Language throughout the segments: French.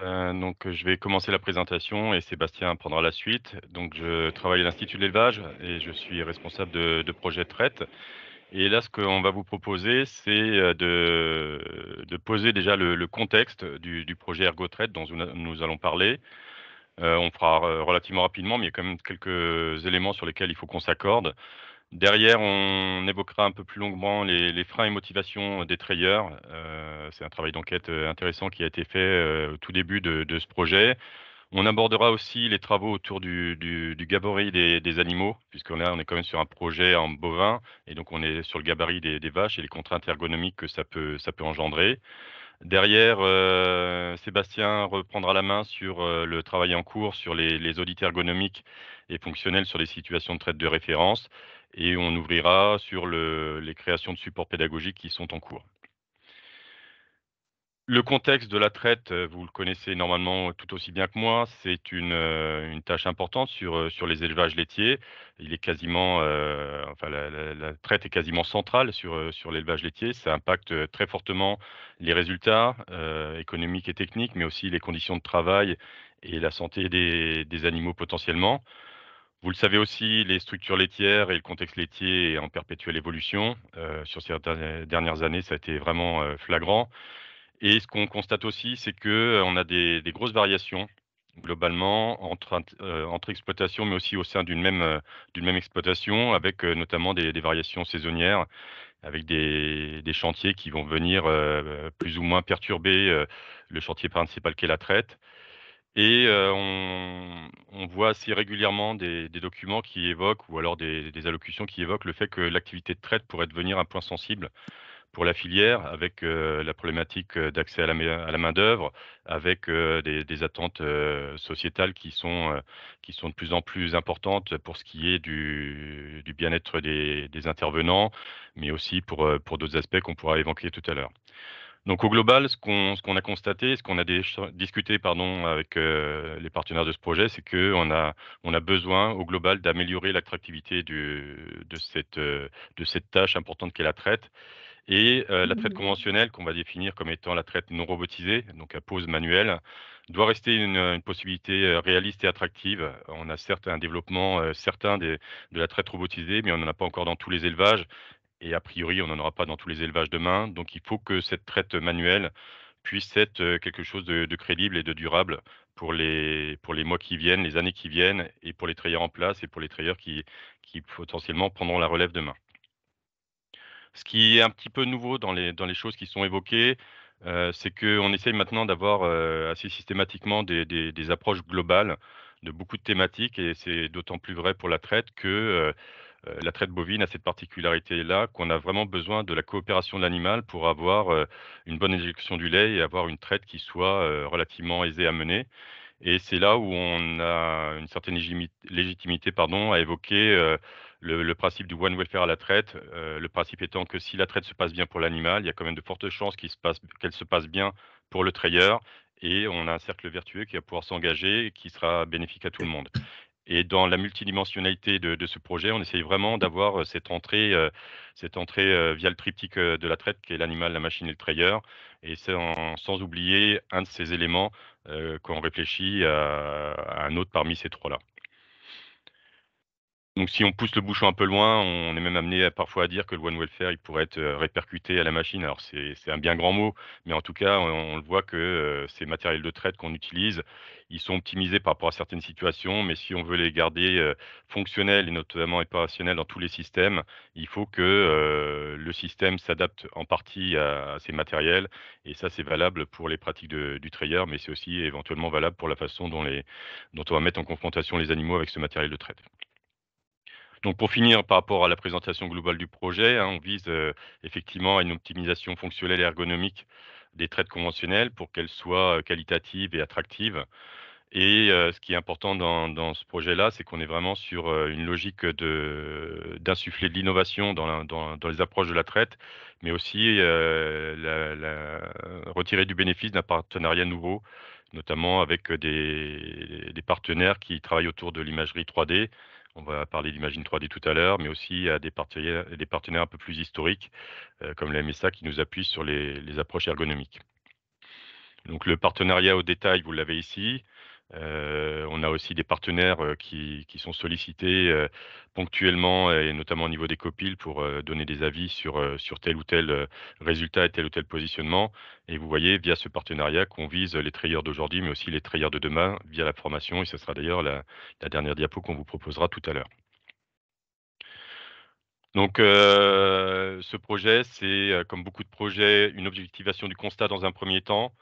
Euh, donc, je vais commencer la présentation et Sébastien prendra la suite. Donc, je travaille à l'Institut de l'élevage et je suis responsable de, projet de traite. Et là, ce qu'on va vous proposer, c'est euh, de, poser déjà le, contexte du, du projet ErgoTraite dont nous allons parler. Euh, on fera relativement rapidement, mais il y a quand même quelques éléments sur lesquels il faut qu'on s'accorde. Derrière, on évoquera un peu plus longuement les, freins et motivations euh, des trailleurs. Euh, c'est un travail d'enquête euh, intéressant qui a été fait au tout début de, ce projet. On abordera aussi les travaux autour du, gabarit des, animaux, puisqu'on est quand même sur un projet en bovin, et donc on est sur le gabarit des, vaches et les contraintes ergonomiques que ça peut, engendrer. Derrière, Sébastien reprendra la main sur le travail en cours, sur les audits ergonomiques et fonctionnels sur les situations de traite de référence et on ouvrira sur les créations de supports pédagogiques qui sont en cours. Le contexte de la traite, euh, vous le connaissez normalement tout aussi bien que moi, c'est une, euh, tâche importante euh, sur, les élevages laitiers. Il est quasiment, enfin, la, traite est quasiment centrale sur, sur l'élevage laitier. Ça impacte très fortement les résultats économiques et techniques, mais aussi les conditions de travail et la santé des animaux potentiellement. Vous le savez aussi, les structures laitières et le contexte laitier est en perpétuelle évolution. Euh, sur ces dernières années, ça a été vraiment euh, flagrant. Et ce qu'on constate aussi, c'est qu'on a des, grosses variations globalement euh, entre, exploitations, mais aussi au sein d'une même, même exploitation, avec notamment des, variations saisonnières, avec des, des chantiers qui vont venir plus ou moins perturber le chantier principal qu'est la traite. Et on, voit assez régulièrement des, documents qui évoquent, ou alors des, allocutions qui évoquent le fait que l'activité de traite pourrait devenir un point sensible pour la filière, avec la problématique d'accès à la, main-d'œuvre, avec des, attentes sociétales qui sont, qui sont de plus en plus importantes pour ce qui est du, bien-être des, intervenants, mais aussi pour, pour d'autres aspects qu'on pourra évoquer tout à l'heure. Donc au global, ce qu'on a constaté, ce qu'on a discuté pardon, avec euh, les partenaires de ce projet, c'est qu'on a, on a besoin au global d'améliorer l'attractivité de cette, euh, de cette tâche importante qu'est la traite. Et euh, la traite mmh. conventionnelle, qu'on va définir comme étant la traite non robotisée, donc à pose manuelle, doit rester une, possibilité réaliste et attractive. On a certes un développement certain de la traite robotisée, mais on n'en a pas encore dans tous les élevages et a priori, on n'en aura pas dans tous les élevages demain. Donc, il faut que cette traite manuelle puisse être quelque chose de, crédible et de durable pour les, pour les mois qui viennent, les années qui viennent, et pour les trailleurs en place et pour les trailleurs qui, qui potentiellement prendront la relève demain. Ce qui est un petit peu nouveau dans les, dans les choses qui sont évoquées, euh, c'est qu'on essaye maintenant d'avoir euh, assez systématiquement des, des, approches globales de beaucoup de thématiques, et c'est d'autant plus vrai pour la traite que... Euh, euh, la traite bovine a cette particularité-là qu'on a vraiment besoin de la coopération de l'animal pour avoir euh, une bonne éjection du lait et avoir une traite qui soit euh, relativement aisée à mener. Et c'est là où on a une certaine légitimité pardon, à évoquer le, principe du one welfare à la traite. le principe étant que si la traite se passe bien pour l'animal, il y a quand même de fortes chances qu'elle se, se passe bien pour le trayeur et on a un cercle vertueux qui va pouvoir s'engager et qui sera bénéfique à tout le monde. Et dans la multidimensionnalité de, ce projet, on essaye vraiment d'avoir euh, cette entrée, euh, cette entrée euh, via le triptyque de la traite, qui est l'animal, la machine et le trayeur, et sans, sans oublier un de ces éléments qu'on réfléchit à un autre parmi ces trois-là. Donc si on pousse le bouchon un peu loin, on est même amené parfois à dire que le One Welfare il pourrait être euh, répercuté à la machine. Alors c'est un bien grand mot, mais en tout cas, on, le voit que euh, ces matériels de traite qu'on utilise, ils sont optimisés par rapport à certaines situations, mais si on veut les garder euh, fonctionnels et notamment opérationnels dans tous les systèmes, il faut que le système s'adapte en partie à, ces matériels. Et ça, c'est valable pour les pratiques du trayeur, mais c'est aussi éventuellement valable pour la façon dont, dont on va mettre en confrontation les animaux avec ce matériel de traite. Donc pour finir par rapport à la présentation globale du projet, hein, on vise euh, effectivement à une optimisation fonctionnelle et ergonomique des traites conventionnelles pour qu'elles soient euh, qualitatives et attractives. Et euh, ce qui est important dans, ce projet-là, c'est qu'on est vraiment sur une logique d'insuffler de, l'innovation dans, les approches de la traite, mais aussi retirer du bénéfice d'un partenariat nouveau notamment avec des, partenaires qui travaillent autour de l'imagerie 3D on va parler d'Imagine 3D tout à l'heure, mais aussi à des partenaires, un peu plus historiques, euh, comme la MSA qui nous appuie sur les, les, approches ergonomiques. Donc le partenariat au détail, vous l'avez ici on a aussi des partenaires qui, sont sollicités ponctuellement et notamment au niveau des copiles pour donner des avis sur, tel ou tel résultat et tel ou tel positionnement. Et vous voyez, via ce partenariat, qu'on vise les trailleurs d'aujourd'hui, mais aussi les trailleurs de demain via la formation. Et ce sera d'ailleurs la, dernière diapo qu'on vous proposera tout à l'heure. Donc, ce projet, c'est, comme beaucoup de projets, une objectivation du constat dans un premier temps,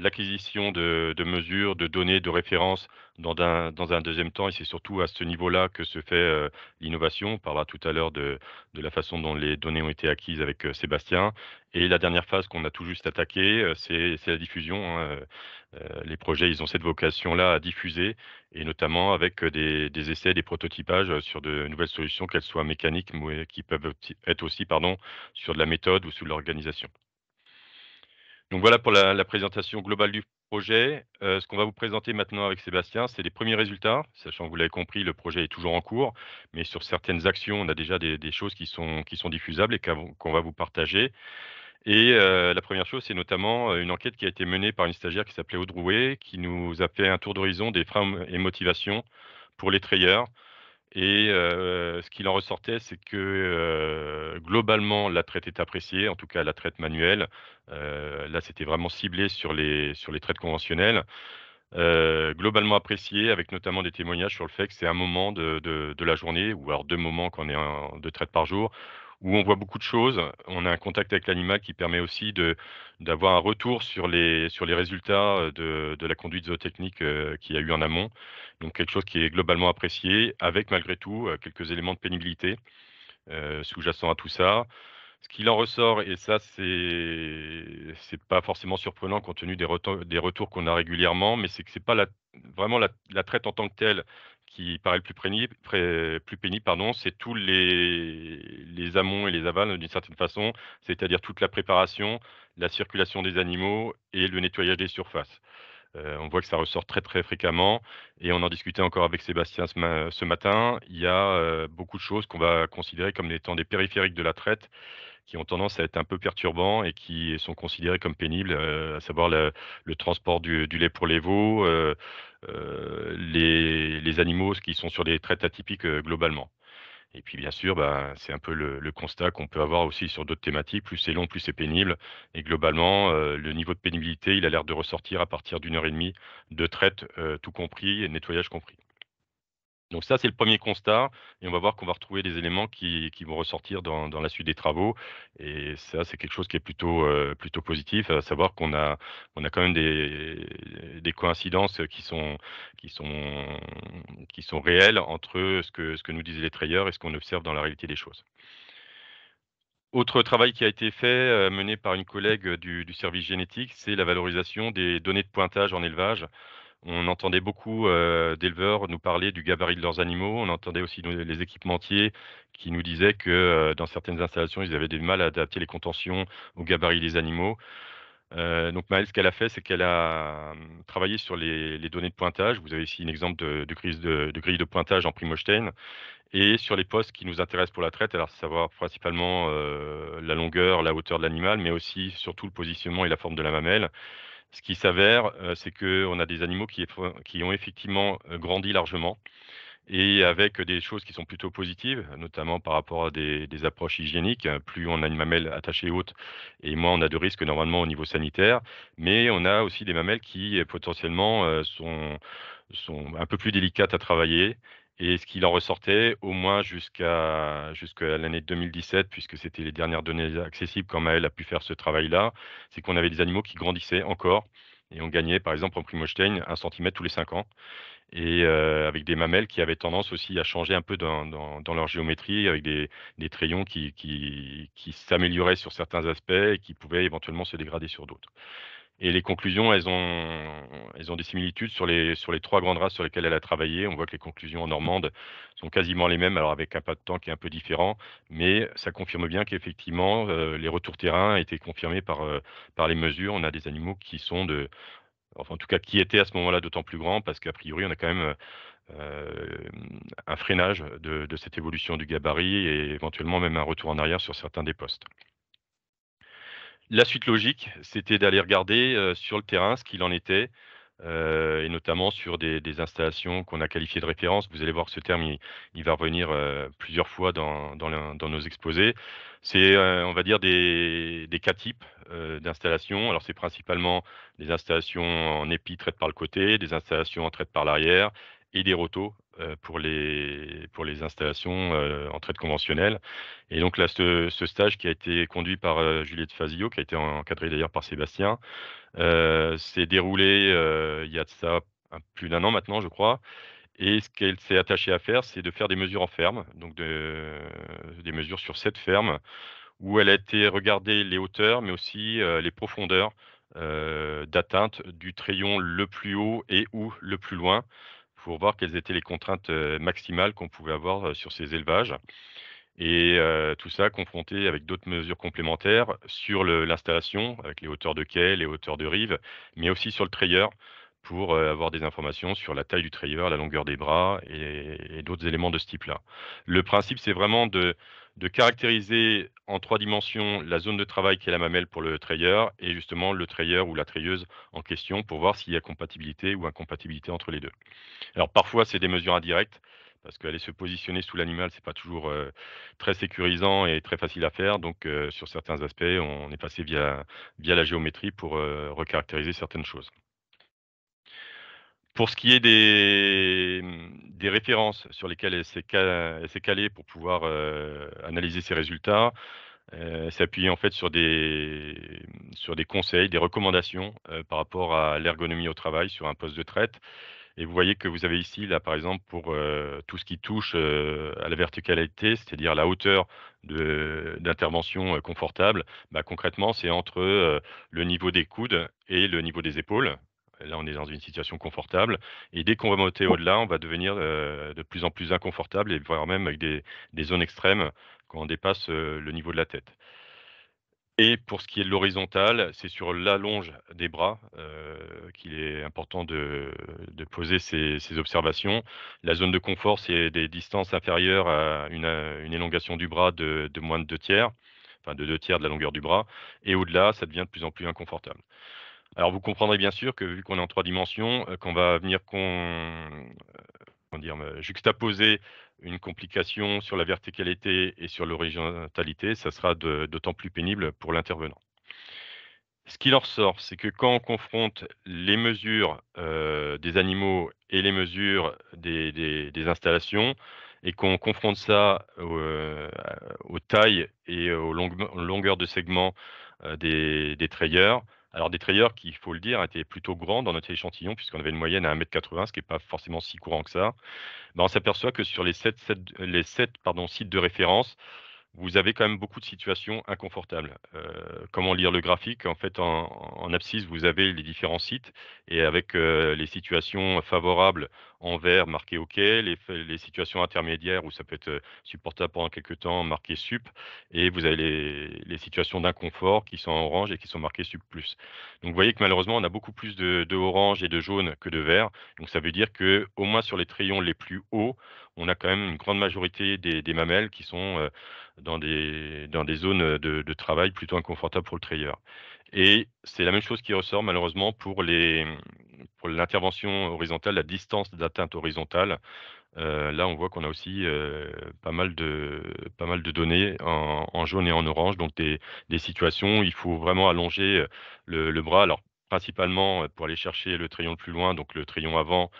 l'acquisition de, mesures, de données, de références dans un, deuxième temps. Et c'est surtout à ce niveau-là que se fait euh, l'innovation. On parlera tout à l'heure de, la façon dont les données ont été acquises avec euh, Sébastien. Et la dernière phase qu'on a tout juste attaquée, euh, c'est la diffusion. Hein, les projets, ils ont cette vocation-là à diffuser, et notamment avec des, essais, des prototypages sur de nouvelles solutions, qu'elles soient mécaniques, mais qui peuvent être aussi pardon, sur de la méthode ou sur l'organisation. Donc voilà pour la, présentation globale du projet. Euh, ce qu'on va vous présenter maintenant avec Sébastien, c'est les premiers résultats. Sachant que vous l'avez compris, le projet est toujours en cours, mais sur certaines actions, on a déjà des, choses qui sont, diffusables et qu'on va vous partager. Et euh, la première chose, c'est notamment euh, une enquête qui a été menée par une stagiaire qui s'appelait Audrouet, qui nous a fait un tour d'horizon des freins et motivations pour les trayeurs. Et ce qu'il en ressortait, c'est que globalement, la traite est appréciée, en tout cas la traite manuelle. là, c'était vraiment ciblé sur les, traites conventionnelles. globalement appréciée, avec notamment des témoignages sur le fait que c'est un moment de, la journée, ou alors deux moments qu'on est en, de traite par jour, où on voit beaucoup de choses. On a un contact avec l'animal qui permet aussi d'avoir un retour sur les, sur les résultats euh, de, la conduite zootechnique euh, qui qu'il y a eu en amont. Donc quelque chose qui est globalement apprécié, avec malgré tout euh, quelques éléments de pénibilité sous jacent à tout ça. Ce qu'il en ressort, et ça, c'est pas forcément surprenant compte tenu des, retours, des retours qu'on a régulièrement, mais c'est que c'est pas la, vraiment la, traite en tant que telle qui paraît le plus pénible, plus pénible pardon, c'est tous les, les et les avals d'une certaine façon, c'est-à-dire toute la préparation, la circulation des animaux et le nettoyage des surfaces. Euh, on voit que ça ressort très très fréquemment et on en discutait encore avec Sébastien ce, matin. Il y a euh, beaucoup de choses qu'on va considérer comme étant des périphériques de la traite qui ont tendance à être un peu perturbants et qui sont considérés comme pénibles, euh, à savoir le, transport du, lait pour les veaux, euh, euh, les, animaux qui sont sur des traites atypiques globalement. Et puis bien sûr, ben, c'est un peu le, constat qu'on peut avoir aussi sur d'autres thématiques. Plus c'est long, plus c'est pénible. Et globalement, le niveau de pénibilité, il a l'air de ressortir à partir d'une heure et demie de traite, tout compris, et nettoyage compris. Donc ça, c'est le premier constat, et on va voir qu'on va retrouver des éléments qui, vont ressortir dans, la suite des travaux. Et ça, c'est quelque chose qui est plutôt, euh, positif, à savoir qu'on a, a quand même des, coïncidences qui sont, qui, sont, qui sont réelles entre ce que, ce que nous disaient les trailleurs et ce qu'on observe dans la réalité des choses. Autre travail qui a été fait, euh, mené par une collègue du service génétique, c'est la valorisation des données de pointage en élevage. On entendait beaucoup euh, d'éleveurs nous parler du gabarit de leurs animaux. On entendait aussi les équipementiers qui nous disaient que euh, dans certaines installations, ils avaient du mal à adapter les contentions au gabarit des animaux. Euh, donc Maëlle, ce qu'elle a fait, c'est qu'elle a hum, travaillé sur les, données de pointage. Vous avez ici un exemple de, grille, de, pointage en Primostein. Et sur les postes qui nous intéressent pour la traite, alors savoir principalement la longueur, la hauteur de l'animal, mais aussi surtout le positionnement et la forme de la mamelle. Ce qui s'avère, c'est qu'on a des animaux qui, ont effectivement grandi largement et avec des choses qui sont plutôt positives, notamment par rapport à des, approches hygiéniques. Plus on a une mamelle attachée haute, et moins on a de risques normalement au niveau sanitaire. Mais on a aussi des mamelles qui potentiellement sont un peu plus délicates à travailler et ce qu'il en ressortait au moins jusqu'à l'année 2017, puisque c'était les dernières données accessibles quand Maël a pu faire ce travail-là, c'est qu'on avait des animaux qui grandissaient encore et on gagnait par exemple en Primostein un centimètre tous les cinq ans et euh, avec des mamelles qui avaient tendance aussi à changer un peu dans, leur géométrie, avec des, des qui, qui, qui s'amélioraient sur certains aspects et qui pouvaient éventuellement se dégrader sur d'autres. Et les conclusions, elles ont, elles ont des similitudes sur les, sur les trois grandes races sur lesquelles elle a travaillé. On voit que les conclusions en mmh. Normande sont quasiment les mêmes, alors avec un pas de temps qui est un peu différent, mais ça confirme bien qu'effectivement, euh, les retours terrain été confirmés par, euh, par les mesures. On a des animaux qui sont de, en tout cas qui étaient à ce moment-là d'autant plus grands, parce qu'a priori, on a quand même euh, un freinage de, de cette évolution du gabarit et éventuellement même un retour en arrière sur certains des postes la suite logique, c'était d'aller regarder euh, sur le terrain ce qu'il en était, euh, et notamment sur des, installations qu'on a qualifiées de référence. Vous allez voir que ce terme, il, va revenir euh, plusieurs fois dans, nos exposés. C'est, on va dire, des, des cas types d'installations. Alors, c'est principalement des installations en épi traite par le côté, des installations en traite par l'arrière, et des rotos euh, pour les, pour les installations euh, en traite conventionnelle. Et donc là, ce, stage qui a été conduit par euh, Juliette Fazio, qui a été encadré d'ailleurs par Sébastien, s'est déroulé il y a ça plus d'un an maintenant, je crois. Et ce qu'elle s'est attachée à faire, c'est de faire des mesures en ferme, donc des mesures sur cette ferme, où elle a été regarder les hauteurs, mais aussi les profondeurs d'atteinte du trayon le plus haut et ou le plus loin, pour voir quelles étaient les contraintes euh, maximales qu'on pouvait avoir euh, sur ces élevages. Et euh, tout ça confronté avec d'autres mesures complémentaires sur l'installation, avec les hauteurs de quai, les hauteurs de rive, mais aussi sur le trayeur, pour avoir des informations sur la taille du trailer, la longueur des bras et, d'autres éléments de ce type-là. Le principe, c'est vraiment de, caractériser en trois dimensions la zone de travail qui est la mamelle pour le trailer et justement le trailer ou la trayeuse en question pour voir s'il y a compatibilité ou incompatibilité entre les deux. Alors parfois, c'est des mesures indirectes parce qu'aller se positionner sous l'animal, ce n'est pas toujours très sécurisant et très facile à faire. Donc, sur certains aspects, on est passé via, la géométrie pour recaractériser certaines choses. Pour ce qui est mmh, des, références sur lesquelles elle s'est calée, pour pouvoir euh, analyser ses résultats, euh, elle s'appuyer en fait mmh, sur des, conseils, des recommandations euh, par rapport à l'ergonomie au travail sur un poste de traite. Et vous voyez que vous avez ici, là, par exemple, pour tout ce qui touche à la verticalité, c'est-à-dire la hauteur d'intervention confortable, bah, concrètement, c'est entre le niveau des coudes et le niveau des épaules. Là, on est dans une situation confortable. Et dès qu'on va monter au-delà, on va devenir euh, de plus en plus inconfortable, et voire même avec des, zones extrêmes quand on dépasse euh, le niveau de la tête. Et pour ce qui est de l'horizontale, c'est sur l'allonge des bras euh, qu'il est important de, poser ces, observations. La zone de confort, c'est des distances inférieures à une, élongation du bras de, de, moins de deux tiers, enfin de deux tiers de la longueur du bras. Et au-delà, ça devient de plus en plus inconfortable. Alors vous comprendrez bien sûr que vu qu'on est en trois dimensions, euh, qu'on va venir euh, juxtaposer une complication sur la verticalité et sur l'horizontalité, ça sera d'autant plus pénible pour l'intervenant. Ce qui en ressort, c'est que quand on confronte les mesures euh, des animaux et les mesures des, installations, et qu'on confronte ça aux tailles et aux longueurs de segments des, des, alors des traders qui, il faut le dire, étaient plutôt grands dans notre échantillon, puisqu'on avait une moyenne à 1m80, ce qui n'est pas forcément si courant que ça, ben, on s'aperçoit que sur les 7, sites de référence, vous avez quand même beaucoup de situations inconfortables. Euh, comment lire le graphique En fait, en, abscisse, vous avez les différents sites et avec euh, les situations favorables en vert marquées OK, les, situations intermédiaires où ça peut être supportable pendant quelques temps marquées SUP et vous avez les, situations d'inconfort qui sont en orange et qui sont marquées SUP+. Donc vous voyez que malheureusement, on a beaucoup plus de, de orange et de jaune que de vert. Donc ça veut dire que au moins sur les trayons les plus hauts, on a quand même une grande majorité des, mamelles qui sont euh, dans des, dans des zones de, travail plutôt inconfortables pour le trailer. Et c'est la même chose qui ressort malheureusement pour l'intervention horizontale, la distance d'atteinte horizontale. Euh, là, on voit qu'on a aussi euh, pas, mal de, pas mal de données en, jaune et en orange, donc des, situations où il faut vraiment allonger le, le, bras. Alors, principalement pour aller chercher le trayon le plus loin, donc le trayon avant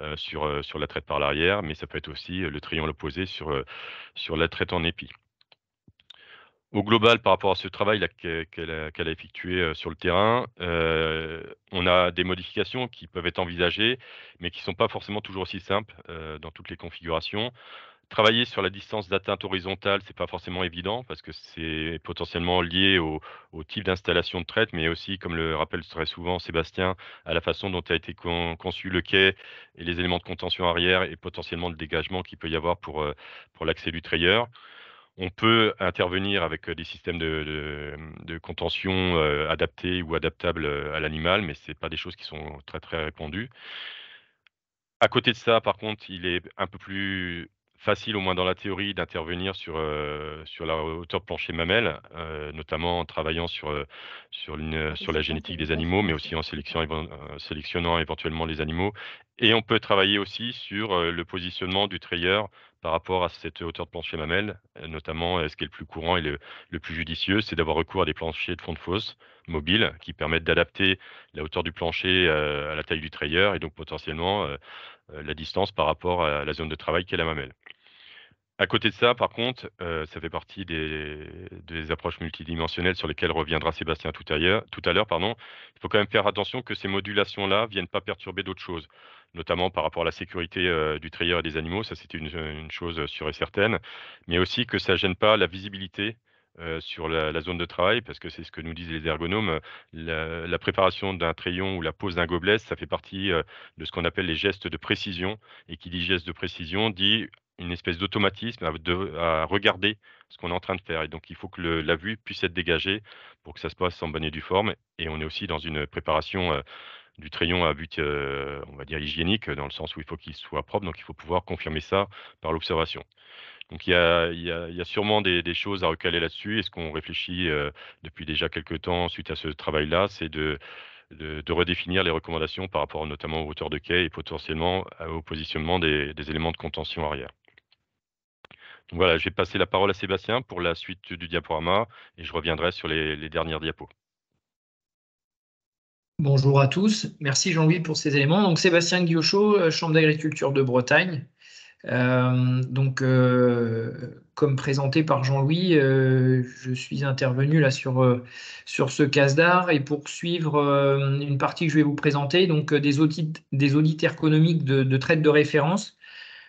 euh, euh, sur, la traite par l'arrière, mais ça peut être aussi euh, le triangle opposé sur, la traite en épi. Au global, par rapport à ce travail qu'elle a, effectué sur le terrain, on a des modifications qui peuvent être envisagées, mais qui ne sont pas forcément toujours aussi simples dans toutes les configurations travailler sur la distance d'atteinte horizontale, ce n'est pas forcément évident parce que c'est potentiellement lié au, type d'installation de traite, mais aussi, comme le rappelle très souvent Sébastien, à la façon dont a été conçu le quai et les éléments de contention arrière et potentiellement le dégagement qu'il peut y avoir pour, euh, pour l'accès du trayeur. On peut intervenir avec euh, des systèmes de, contention euh, adaptés ou adaptables à l'animal, mais ce pas des choses qui sont très très répandues. À côté de ça, par contre, il est un peu plus facile, au moins dans la théorie, d'intervenir sur, euh, sur la hauteur plancher mamelle, euh, notamment en travaillant sur, euh, sur, la génétique des animaux, mais aussi en sélectionnant, sélectionnant éventuellement les animaux. Et on peut travailler aussi sur le positionnement du trayeur par rapport à cette hauteur de plancher mamelle. Euh, notamment, euh, ce qui est le plus courant et le, plus judicieux, c'est d'avoir recours à des planchers de fond de fosse mobiles qui permettent d'adapter la hauteur du plancher euh, à la taille du trayeur et donc potentiellement la distance par rapport à la zone de travail qu'est la mamelle. À côté de ça, par contre, euh, ça fait partie des, approches multidimensionnelles sur lesquelles reviendra Sébastien tout à l'heure. Il faut quand même faire attention que ces modulations-là ne viennent pas perturber d'autres choses, notamment par rapport à la sécurité euh, du trayeur et des animaux, ça c'était une, chose euh, sûre et certaine, mais aussi que ça ne gêne pas la visibilité sur la, zone de travail, parce que c'est ce que nous disent les ergonomes, la, préparation d'un trayon ou la pose d'un gobelet, ça fait partie de ce qu'on appelle les gestes de précision, et qui dit gestes de précision dit une espèce d'automatisme à, regarder ce qu'on est en train de faire. Et donc, il faut que la vue puisse être dégagée pour que ça se passe sans bonne et due forme. Et on est aussi dans une préparation euh, du trayon à but, euh, on va dire, hygiénique, dans le sens où il faut qu'il soit propre. Donc, il faut pouvoir confirmer ça par l'observation. Donc, il y a, sûrement des, choses à recaler là-dessus. Et ce qu'on réfléchit euh, depuis déjà quelques temps suite à ce travail-là, c'est de, de, redéfinir les recommandations par rapport notamment aux hauteurs de quai et potentiellement au positionnement des éléments de contention arrière. Voilà, je vais passer la parole à Sébastien pour la suite du diaporama et je reviendrai sur les, dernières diapos. Bonjour à tous. Merci Jean-Louis pour ces éléments. Donc Sébastien Guillochot, euh, Chambre d'agriculture de Bretagne. Euh, donc, euh, comme présenté par Jean-Louis, je suis intervenu là sur, sur ce dart et pour suivre une partie que je vais vous présenter, donc des audits, des audits ergonomiques de traite de référence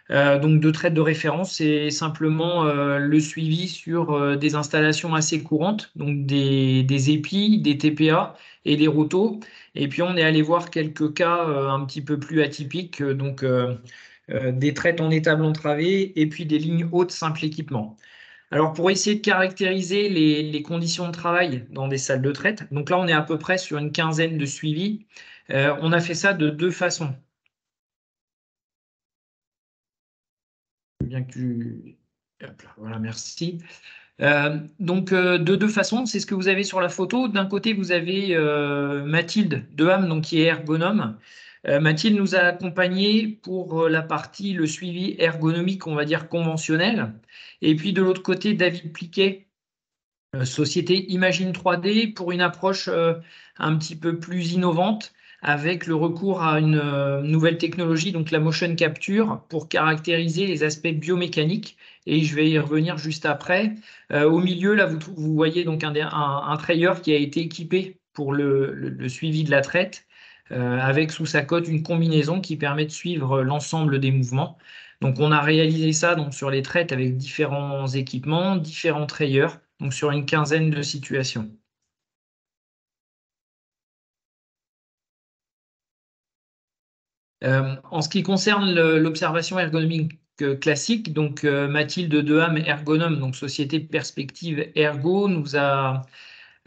euh, donc de traite de référence, c'est simplement euh, le suivi sur euh, des installations assez courantes, donc des, épis, des TPA et des rotos. Et puis on est allé voir quelques cas un petit peu plus atypiques, donc des traites en étable entravée et puis des lignes hautes simple équipement. Alors pour essayer de caractériser les, les, conditions de travail dans des salles de traite, donc là on est à peu près sur une quinzaine de suivis. on a fait ça de deux façons. bien que voilà, merci. Euh, donc, euh, de deux façons, c'est ce que vous avez sur la photo. D'un côté, vous avez euh, Mathilde Deham, donc qui est ergonome. Mathilde nous a accompagnés pour la partie, le suivi ergonomique, on va dire conventionnel. Et puis, de l'autre côté, David Pliquet, société Imagine 3D, pour une approche un petit peu plus innovante avec le recours à une euh, nouvelle technologie, donc la motion capture, pour caractériser les aspects biomécaniques. Et je vais y revenir juste après. Euh, au milieu, là, vous, voyez donc un, un, qui a été équipé pour le, suivi de la traite, euh, avec sous sa cote une combinaison qui permet de suivre l'ensemble des mouvements. Donc, on a réalisé ça donc, sur les traites avec différents équipements, différents trailers, donc sur une quinzaine de situations. Euh, en ce qui concerne l'observation ergonomique euh, classique, donc euh, Mathilde Deham, ergonome, donc Société Perspective Ergo, nous a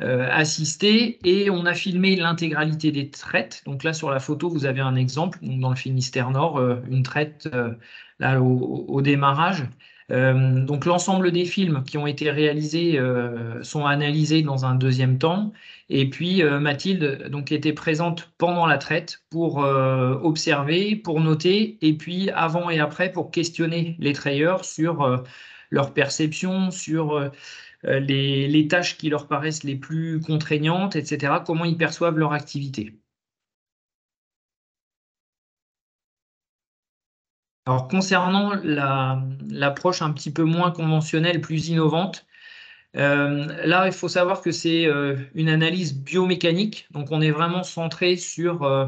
assisté et on a filmé l'intégralité des traites. Donc là, sur la photo, vous avez un exemple, dans le Finistère Nord, une traite au démarrage. Euh, donc l'ensemble des films qui ont été réalisés euh, sont analysés dans un deuxième temps. Et puis euh, Mathilde donc était présente pendant la traite pour observer, pour noter, et puis avant et après pour questionner les trayeurs sur leur perception, sur les, les tâches qui leur paraissent les plus contraignantes, etc. Comment ils perçoivent leur activité. Alors concernant l'approche un petit peu moins conventionnelle, plus innovante, euh, là il faut savoir que c'est euh, une analyse biomécanique, donc on est vraiment centré sur euh,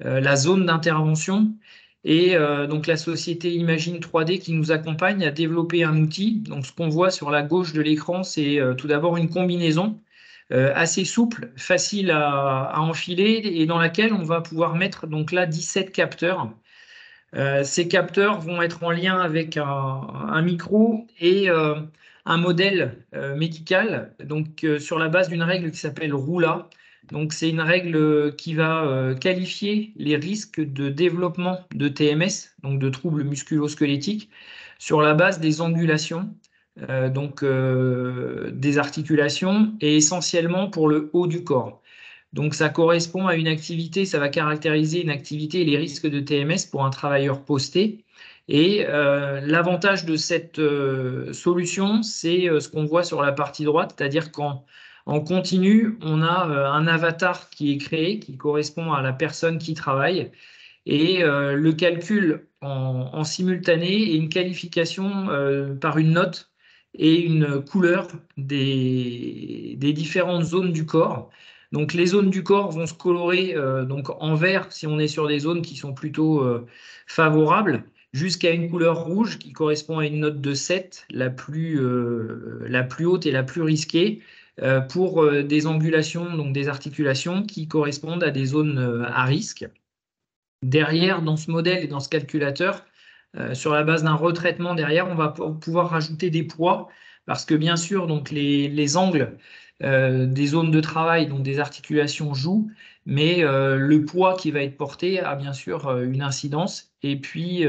la zone d'intervention. Et donc la société Imagine 3D qui nous accompagne a développé un outil. Donc ce qu'on voit sur la gauche de l'écran, c'est tout d'abord une combinaison assez souple, facile à, à, enfiler et dans laquelle on va pouvoir mettre donc là 17 capteurs euh, ces capteurs vont être en lien avec un, micro et euh, un modèle euh, médical, donc sur la base d'une règle qui s'appelle RULA, donc c'est une règle qui va qualifier les risques de développement de TMS, donc de troubles musculosquelettiques, sur la base des angulations, donc des articulations, et essentiellement pour le haut du corps. Donc ça correspond à une activité, ça va caractériser une activité et les risques de TMS pour un travailleur posté. Et euh, l'avantage de cette euh, solution, c'est euh, ce qu'on voit sur la partie droite, c'est-à-dire qu'en continu, on a un avatar qui est créé, qui correspond à la personne qui travaille, et le calcul en, simultané et une qualification par une note et une couleur des différentes zones du corps donc les zones du corps vont se colorer euh, donc en vert si on est sur des zones qui sont plutôt euh, favorables, jusqu'à une couleur rouge qui correspond à une note de 7, la plus, euh, la plus haute et la plus risquée, pour des angulations, donc des articulations qui correspondent à des zones à risque. Derrière, dans ce modèle et dans ce calculateur, sur la base d'un retraitement derrière, on va pouvoir rajouter des poids parce que bien sûr, donc les angles euh, des zones de travail, donc des articulations jouent, mais euh, le poids qui va être porté a bien sûr euh, une incidence. Et puis,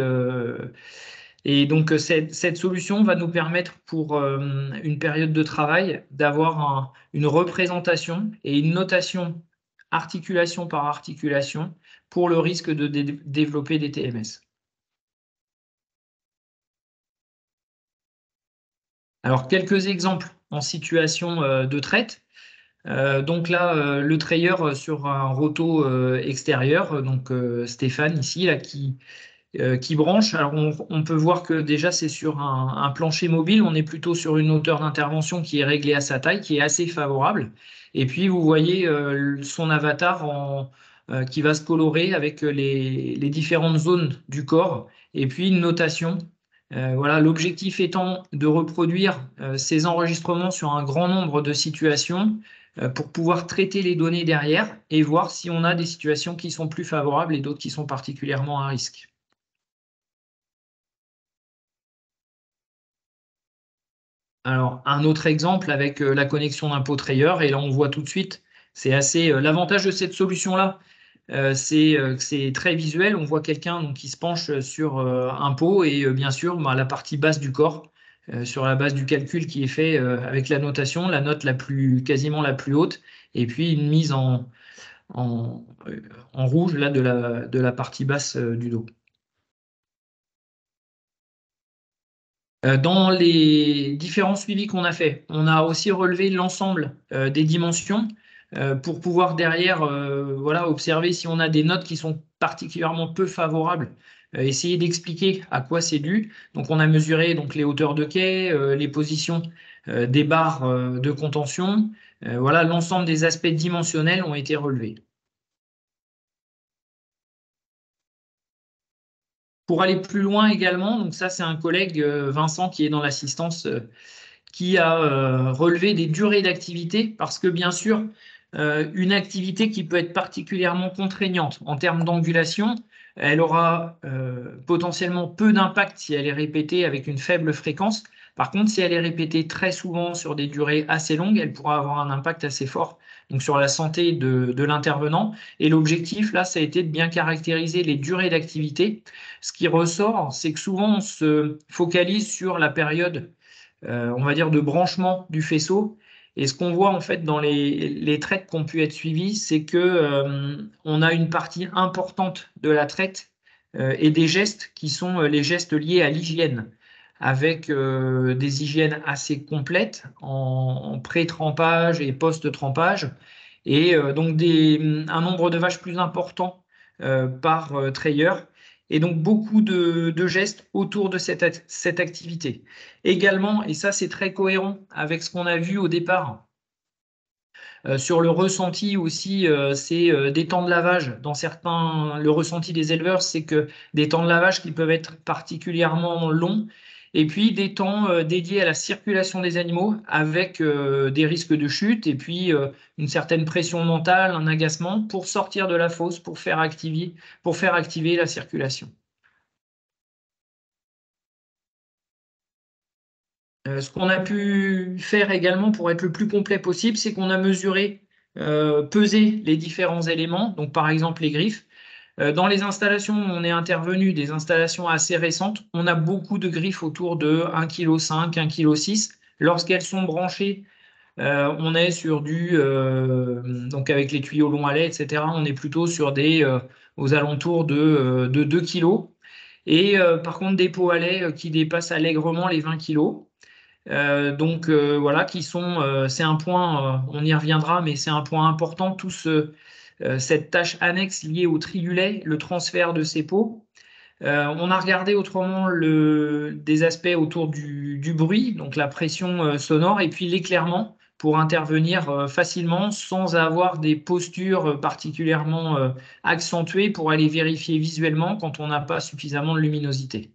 et donc cette, solution va nous permettre pour une période de travail d'avoir une représentation et une notation articulation par articulation pour le risque de développer des TMS. Alors, quelques exemples situation euh, de traite. Euh, donc là, euh, le trayeur sur un roto extérieur, donc Stéphane ici, là, qui, qui branche. Alors on, peut voir que déjà c'est sur un, plancher mobile, on est plutôt sur une hauteur d'intervention qui est réglée à sa taille, qui est assez favorable. Et puis vous voyez son avatar en, qui va se colorer avec les, les différentes zones du corps. Et puis une notation euh, voilà, l'objectif étant de reproduire euh, ces enregistrements sur un grand nombre de situations euh, pour pouvoir traiter les données derrière et voir si on a des situations qui sont plus favorables et d'autres qui sont particulièrement à risque. Alors, un autre exemple avec la connexion d'un pot trayeur, et là on voit tout de suite, c'est assez l'avantage de cette solution-là, euh, euh, c'est très visuel. On voit quelqu'un qui se penche euh, sur un pot et bien sûr bah, la partie basse du corps sur la base du calcul qui est fait avec la notation, la note la plus quasiment la plus haute, et puis une mise en, rouge là de la, de la partie basse du dos. Dans les différents suivis qu'on a fait, on a aussi relevé l'ensemble des dimensions euh, pour pouvoir derrière euh, voilà, observer si on a des notes qui sont particulièrement peu favorables euh, essayer d'expliquer à quoi c'est dû. Donc on a mesuré donc les hauteurs de quai, les positions des barres de contention. voilà, l'ensemble des aspects dimensionnels ont été relevés. Pour aller plus loin également, donc ça c'est un collègue Vincent qui est dans l'assistance qui a relevé des durées d'activité parce que bien sûr euh, une activité qui peut être particulièrement contraignante en termes d'angulation, elle aura euh, potentiellement peu d'impact si elle est répétée avec une faible fréquence. Par contre, si elle est répétée très souvent sur des durées assez longues, elle pourra avoir un impact assez fort donc sur la santé de, l'intervenant. Et l'objectif, là, ça a été de bien caractériser les durées d'activité. Ce qui ressort, c'est que souvent, on se focalise sur la période, euh, on va dire, de branchement du faisceau et ce qu'on voit en fait dans les, traites qui ont pu être suivies, c'est que euh, on a une partie importante de la traite euh, et des gestes qui sont euh, les gestes liés à l'hygiène, avec des hygiènes assez complètes en, pré-trempage et post-trempage, et donc un nombre de vaches plus important par trayeur et donc beaucoup de, gestes autour de cette, activité. Également, et ça c'est très cohérent avec ce qu'on a vu au départ, euh, sur le ressenti aussi, euh, c'est euh, des temps de lavage. Dans certains, le ressenti des éleveurs, c'est que des temps de lavage qui peuvent être particulièrement longs et puis des temps euh, dédiés à la circulation des animaux avec euh, des risques de chute et puis euh, une certaine pression mentale, un agacement pour sortir de la fosse, pour faire activer, la circulation. ce qu'on a pu faire également pour être le plus complet possible, c'est qu'on a mesuré, pesé les différents éléments, donc par exemple les griffes, euh, dans les installations, on est intervenu des installations assez récentes. On a beaucoup de griffes autour de 1,5 kg, 1,6 kg. Lorsqu'elles sont branchées, euh, on est sur du, euh, donc avec les tuyaux longs à lait, etc., on est plutôt sur des, aux alentours de, 2 kg. Et par contre, des pots à lait qui dépassent allègrement les 20 kg. donc voilà, qui sont, c'est un point, on y reviendra, mais c'est un point important, tout ce, euh, cette tâche annexe liée au tribulet, le transfert de ces peaux. Euh, on a regardé autrement des aspects autour du, du, bruit, donc la pression euh, sonore, et puis l'éclairement pour intervenir facilement sans avoir des postures particulièrement accentuées pour aller vérifier visuellement quand on n'a pas suffisamment de luminosité.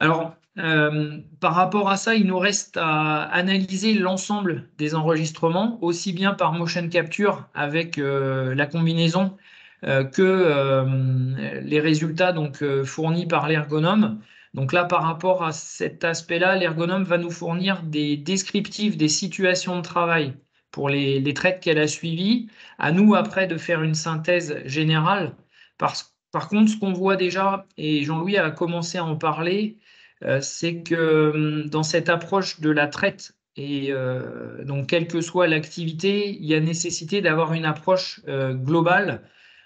Alors, euh, par rapport à ça, il nous reste à analyser l'ensemble des enregistrements, aussi bien par motion capture avec euh, la combinaison euh, que les résultats donc, fournis par l'ergonome. Donc là, par rapport à cet aspect-là, l'ergonome va nous fournir des descriptifs des situations de travail pour les, les traites qu'elle a suivies. À nous, après, de faire une synthèse générale. par contre, ce qu'on voit déjà, et Jean-Louis a commencé à en parler, euh, c'est que hum, dans cette approche de la traite, et euh, donc quelle que soit l'activité, il y a nécessité d'avoir une approche euh, globale.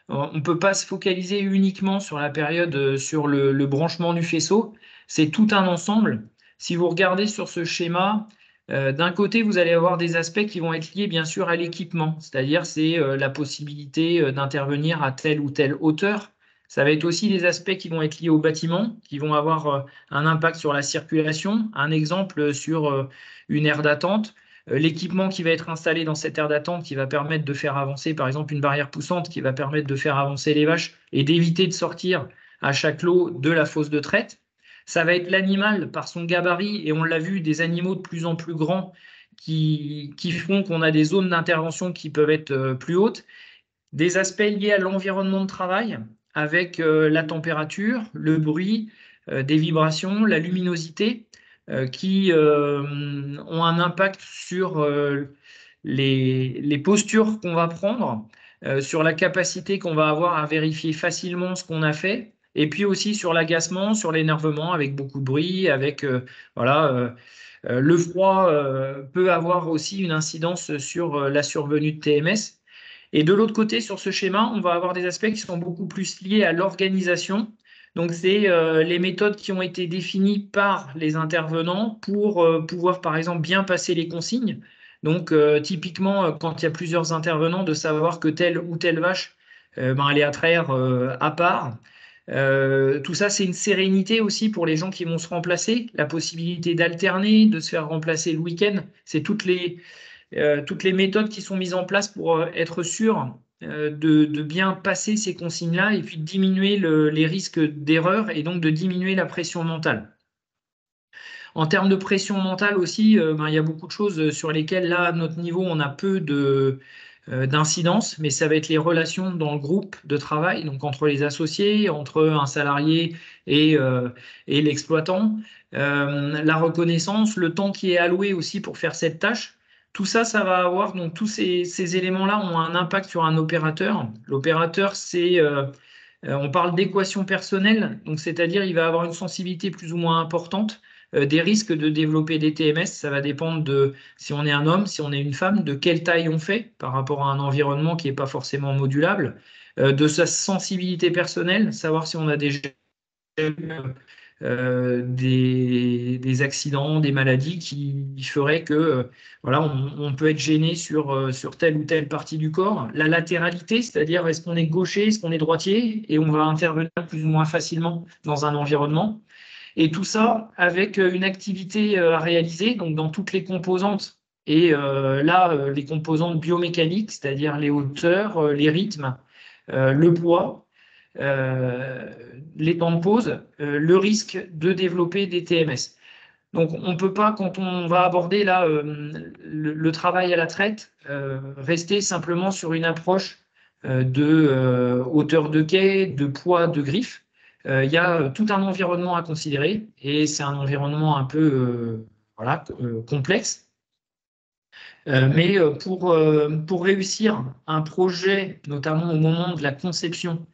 On ne peut pas se focaliser uniquement sur la période, sur le, branchement du faisceau. C'est tout un ensemble. Si vous regardez sur ce schéma, d'un côté, vous allez avoir des aspects qui vont être liés bien sûr à l'équipement, c'est-à-dire c'est la possibilité d'intervenir à telle ou telle hauteur, ça va être aussi des aspects qui vont être liés au bâtiment, qui vont avoir euh, un impact sur la circulation. Un exemple sur euh, une aire d'attente, euh, l'équipement qui va être installé dans cette aire d'attente qui va permettre de faire avancer, par exemple, une barrière poussante qui va permettre de faire avancer les vaches et d'éviter de sortir à chaque lot de la fosse de traite. Ça va être l'animal par son gabarit, et on l'a vu, des animaux de plus en plus grands qui, qui font qu'on a des zones d'intervention qui peuvent être plus hautes des aspects liés à l'environnement de travail, avec euh, la température, le bruit, euh, des vibrations, la luminosité, euh, qui ont un impact sur les, postures qu'on va prendre, sur la capacité qu'on va avoir à vérifier facilement ce qu'on a fait, et puis aussi sur l'agacement, sur l'énervement, avec beaucoup de bruit, avec voilà. le froid peut avoir aussi une incidence sur la survenue de TMS. Et de l'autre côté, sur ce schéma, on va avoir des aspects qui sont beaucoup plus liés à l'organisation. Donc, c'est euh, les méthodes qui ont été définies par les intervenants pour euh, pouvoir, par exemple, bien passer les consignes. Donc, euh, typiquement, quand il y a plusieurs intervenants, de savoir que telle ou telle vache, ben, elle est à traire à part. tout ça, c'est une sérénité aussi pour les gens qui vont se remplacer, la possibilité d'alterner, de se faire remplacer le week-end. C'est toutes les, euh, toutes les méthodes qui sont mises en place pour euh, être sûr euh, de, bien passer ces consignes-là et puis diminuer les risques d'erreur et donc de diminuer la pression mentale. En termes de pression mentale aussi, ben, il y a beaucoup de choses sur lesquelles, là, à notre niveau, on a peu d'incidence, mais ça va être les relations dans le groupe de travail, donc entre les associés, entre un salarié et, l'exploitant, la reconnaissance, le temps qui est alloué aussi pour faire cette tâche, tout ça, ça va avoir, donc tous ces, éléments-là ont un impact sur un opérateur. L'opérateur, c'est, euh, euh, on parle d'équation personnelle, donc c'est-à-dire il va avoir une sensibilité plus ou moins importante euh, des risques de développer des TMS. Ça va dépendre de si on est un homme, si on est une femme, de quelle taille on fait par rapport à un environnement qui n'est pas forcément modulable, de sa sensibilité personnelle, savoir si on a déjà euh, des, accidents, des maladies qui feraient que euh, voilà, on, peut être gêné sur, euh, sur telle ou telle partie du corps. La latéralité, c'est-à-dire est-ce qu'on est gaucher, est-ce qu'on est droitier, et on va intervenir plus ou moins facilement dans un environnement. Et tout ça avec une activité à réaliser, donc dans toutes les composantes. Et là, les composantes biomécaniques, c'est-à-dire les hauteurs, les rythmes, le poids, les temps de pause, euh, le risque de développer des TMS. Donc on ne peut pas, quand on va aborder là, euh, le, travail à la traite, euh, rester simplement sur une approche de hauteur de quai, de poids, de griffe. Il y a tout un environnement à considérer et c'est un environnement un peu complexe. mais pour, pour réussir un projet, notamment au moment de la conception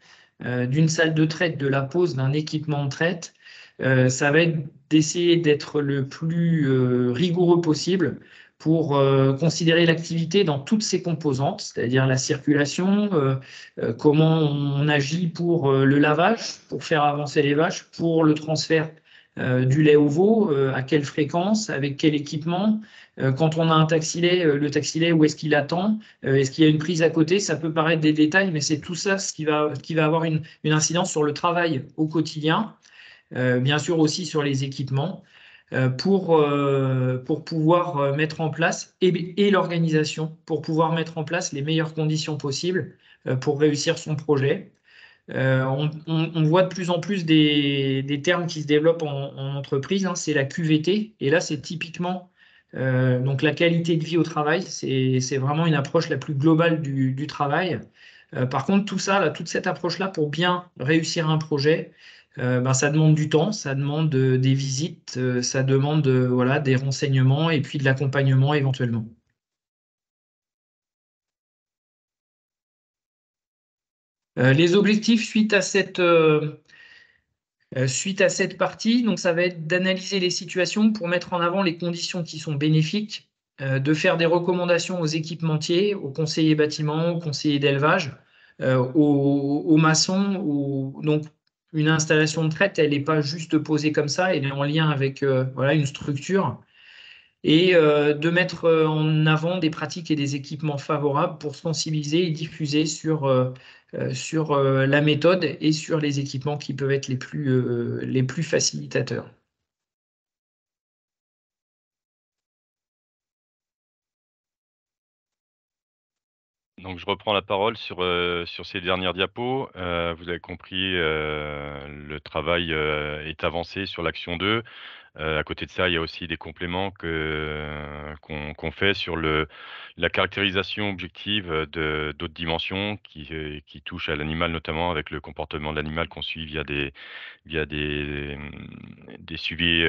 euh, d'une salle de traite, de la pose, d'un équipement de traite, euh, ça va être d'essayer d'être le plus euh, rigoureux possible pour considérer l'activité dans toutes ses composantes, c'est-à-dire la circulation, comment on agit pour le lavage, pour faire avancer les vaches, pour le transfert euh, du lait au veau, euh, à quelle fréquence, avec quel équipement. Euh, quand on a un taxilet, le lait, où est-ce qu'il attend Est-ce qu'il y a une prise à côté Ça peut paraître des détails, mais c'est tout ça ce qui va, qui va avoir une, incidence sur le travail au quotidien, bien sûr aussi sur les équipements. Pour, pour, pouvoir mettre en place et l'organisation, pour pouvoir mettre en place les meilleures conditions possibles pour réussir son projet. Euh, on, voit de plus en plus des, termes qui se développent en, entreprise. Hein, c'est la QVT. Et là, c'est typiquement euh, donc la qualité de vie au travail. C'est vraiment une approche la plus globale du, travail. Euh, par contre, tout ça, là, toute cette approche-là, pour bien réussir un projet, ben, ça demande du temps, ça demande des visites, ça demande voilà, des renseignements et puis de l'accompagnement éventuellement. Euh, les objectifs suite à cette, euh, euh, suite à cette partie, donc ça va être d'analyser les situations pour mettre en avant les conditions qui sont bénéfiques, de faire des recommandations aux équipementiers, aux conseillers bâtiments, aux conseillers d'élevage, aux, maçons. donc une installation de traite, elle n'est pas juste posée comme ça, elle est en lien avec voilà, une structure et euh, de mettre euh, en avant des pratiques et des équipements favorables pour sensibiliser et diffuser sur, euh, la méthode et sur les équipements qui peuvent être les plus, facilitateurs. Donc je reprends la parole sur, ces dernières diapos. vous avez compris, le travail est avancé sur l'action 2. Euh, à côté de ça, il y a aussi des compléments qu'on fait sur la caractérisation objective euh, d'autres dimensions euh, qui, touchent à l'animal, notamment avec le comportement de l'animal qu'on suit via des, via des, mm, suivis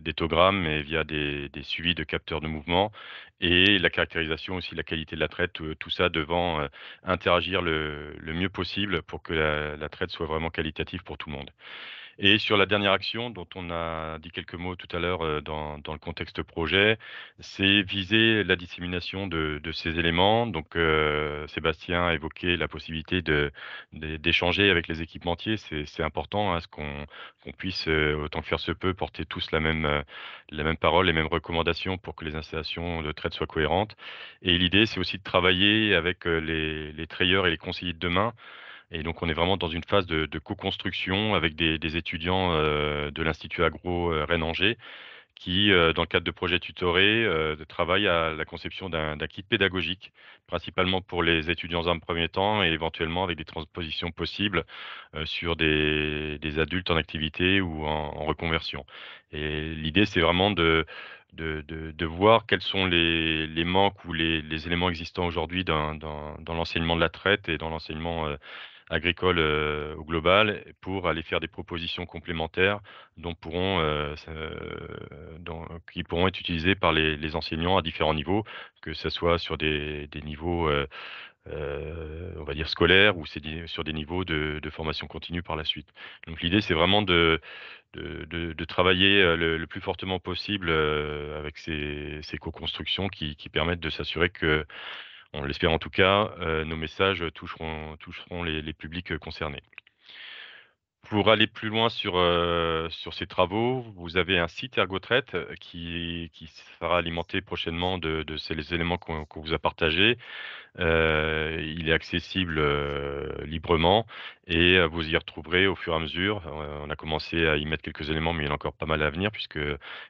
d'éthogrammes et via des, suivis de capteurs de mouvement et la caractérisation aussi de la qualité de la traite, tout, ça devant interagir le, mieux possible pour que la traite soit vraiment qualitative pour tout le monde. Et sur la dernière action, dont on a dit quelques mots tout à l'heure euh, dans, dans, le contexte projet, c'est viser la dissémination de, de ces éléments. Donc, euh, Sébastien a évoqué la possibilité d'échanger de, avec les équipementiers. C'est important à hein, ce qu'on puisse, euh, autant que faire se peut, porter tous la même, la même parole, les mêmes recommandations pour que les installations de traite soient cohérentes. Et l'idée, c'est aussi de travailler avec les, les, trayeurs et les conseillers de demain et donc, on est vraiment dans une phase de, co-construction avec des, étudiants euh, de l'Institut Agro euh, Rennes-Angers qui, euh, dans le cadre de projets tutorés, travaillent à la conception d'un kit pédagogique, principalement pour les étudiants en premier temps et éventuellement avec des transpositions possibles sur des, adultes en activité ou en, reconversion. Et l'idée, c'est vraiment de, de, voir quels sont les, manques ou les, éléments existants aujourd'hui dans, dans l'enseignement de la traite et dans l'enseignement agricole au global pour aller faire des propositions complémentaires dont pourront, qui pourront être utilisées par les, enseignants à différents niveaux, que ce soit sur des, des niveaux, on va dire, scolaires ou sur des niveaux de, de formation continue par la suite. Donc l'idée, c'est vraiment de, de, de, travailler le, plus fortement possible avec ces, ces co-constructions qui, qui, permettent de s'assurer que on l'espère en tout cas, euh, nos messages toucheront, les publics euh, concernés. Pour aller plus loin sur, euh, sur ces travaux, vous avez un site Ergotraite euh, qui, qui sera alimenté prochainement de, ces éléments qu'on vous a partagés. Euh, il est accessible librement et vous y retrouverez au fur et à mesure. on a commencé à y mettre quelques éléments, mais il y en a encore pas mal à venir puisque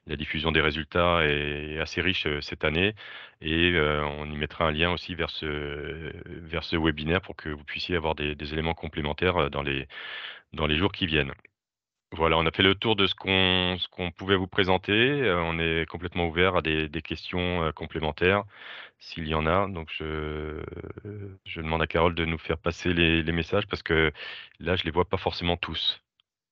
la diffusion des résultats est assez riche cette année et on y mettra un lien aussi vers ce, vers ce webinaire pour que vous puissiez avoir des éléments complémentaires dans les dans les jours qui viennent. Voilà, on a fait le tour de ce qu'on pouvait vous présenter. Euh, on est complètement ouvert à des, questions euh, complémentaires s'il y en a. Donc je, je, demande à Carole de nous faire passer les, messages parce que là, je ne les vois pas forcément tous.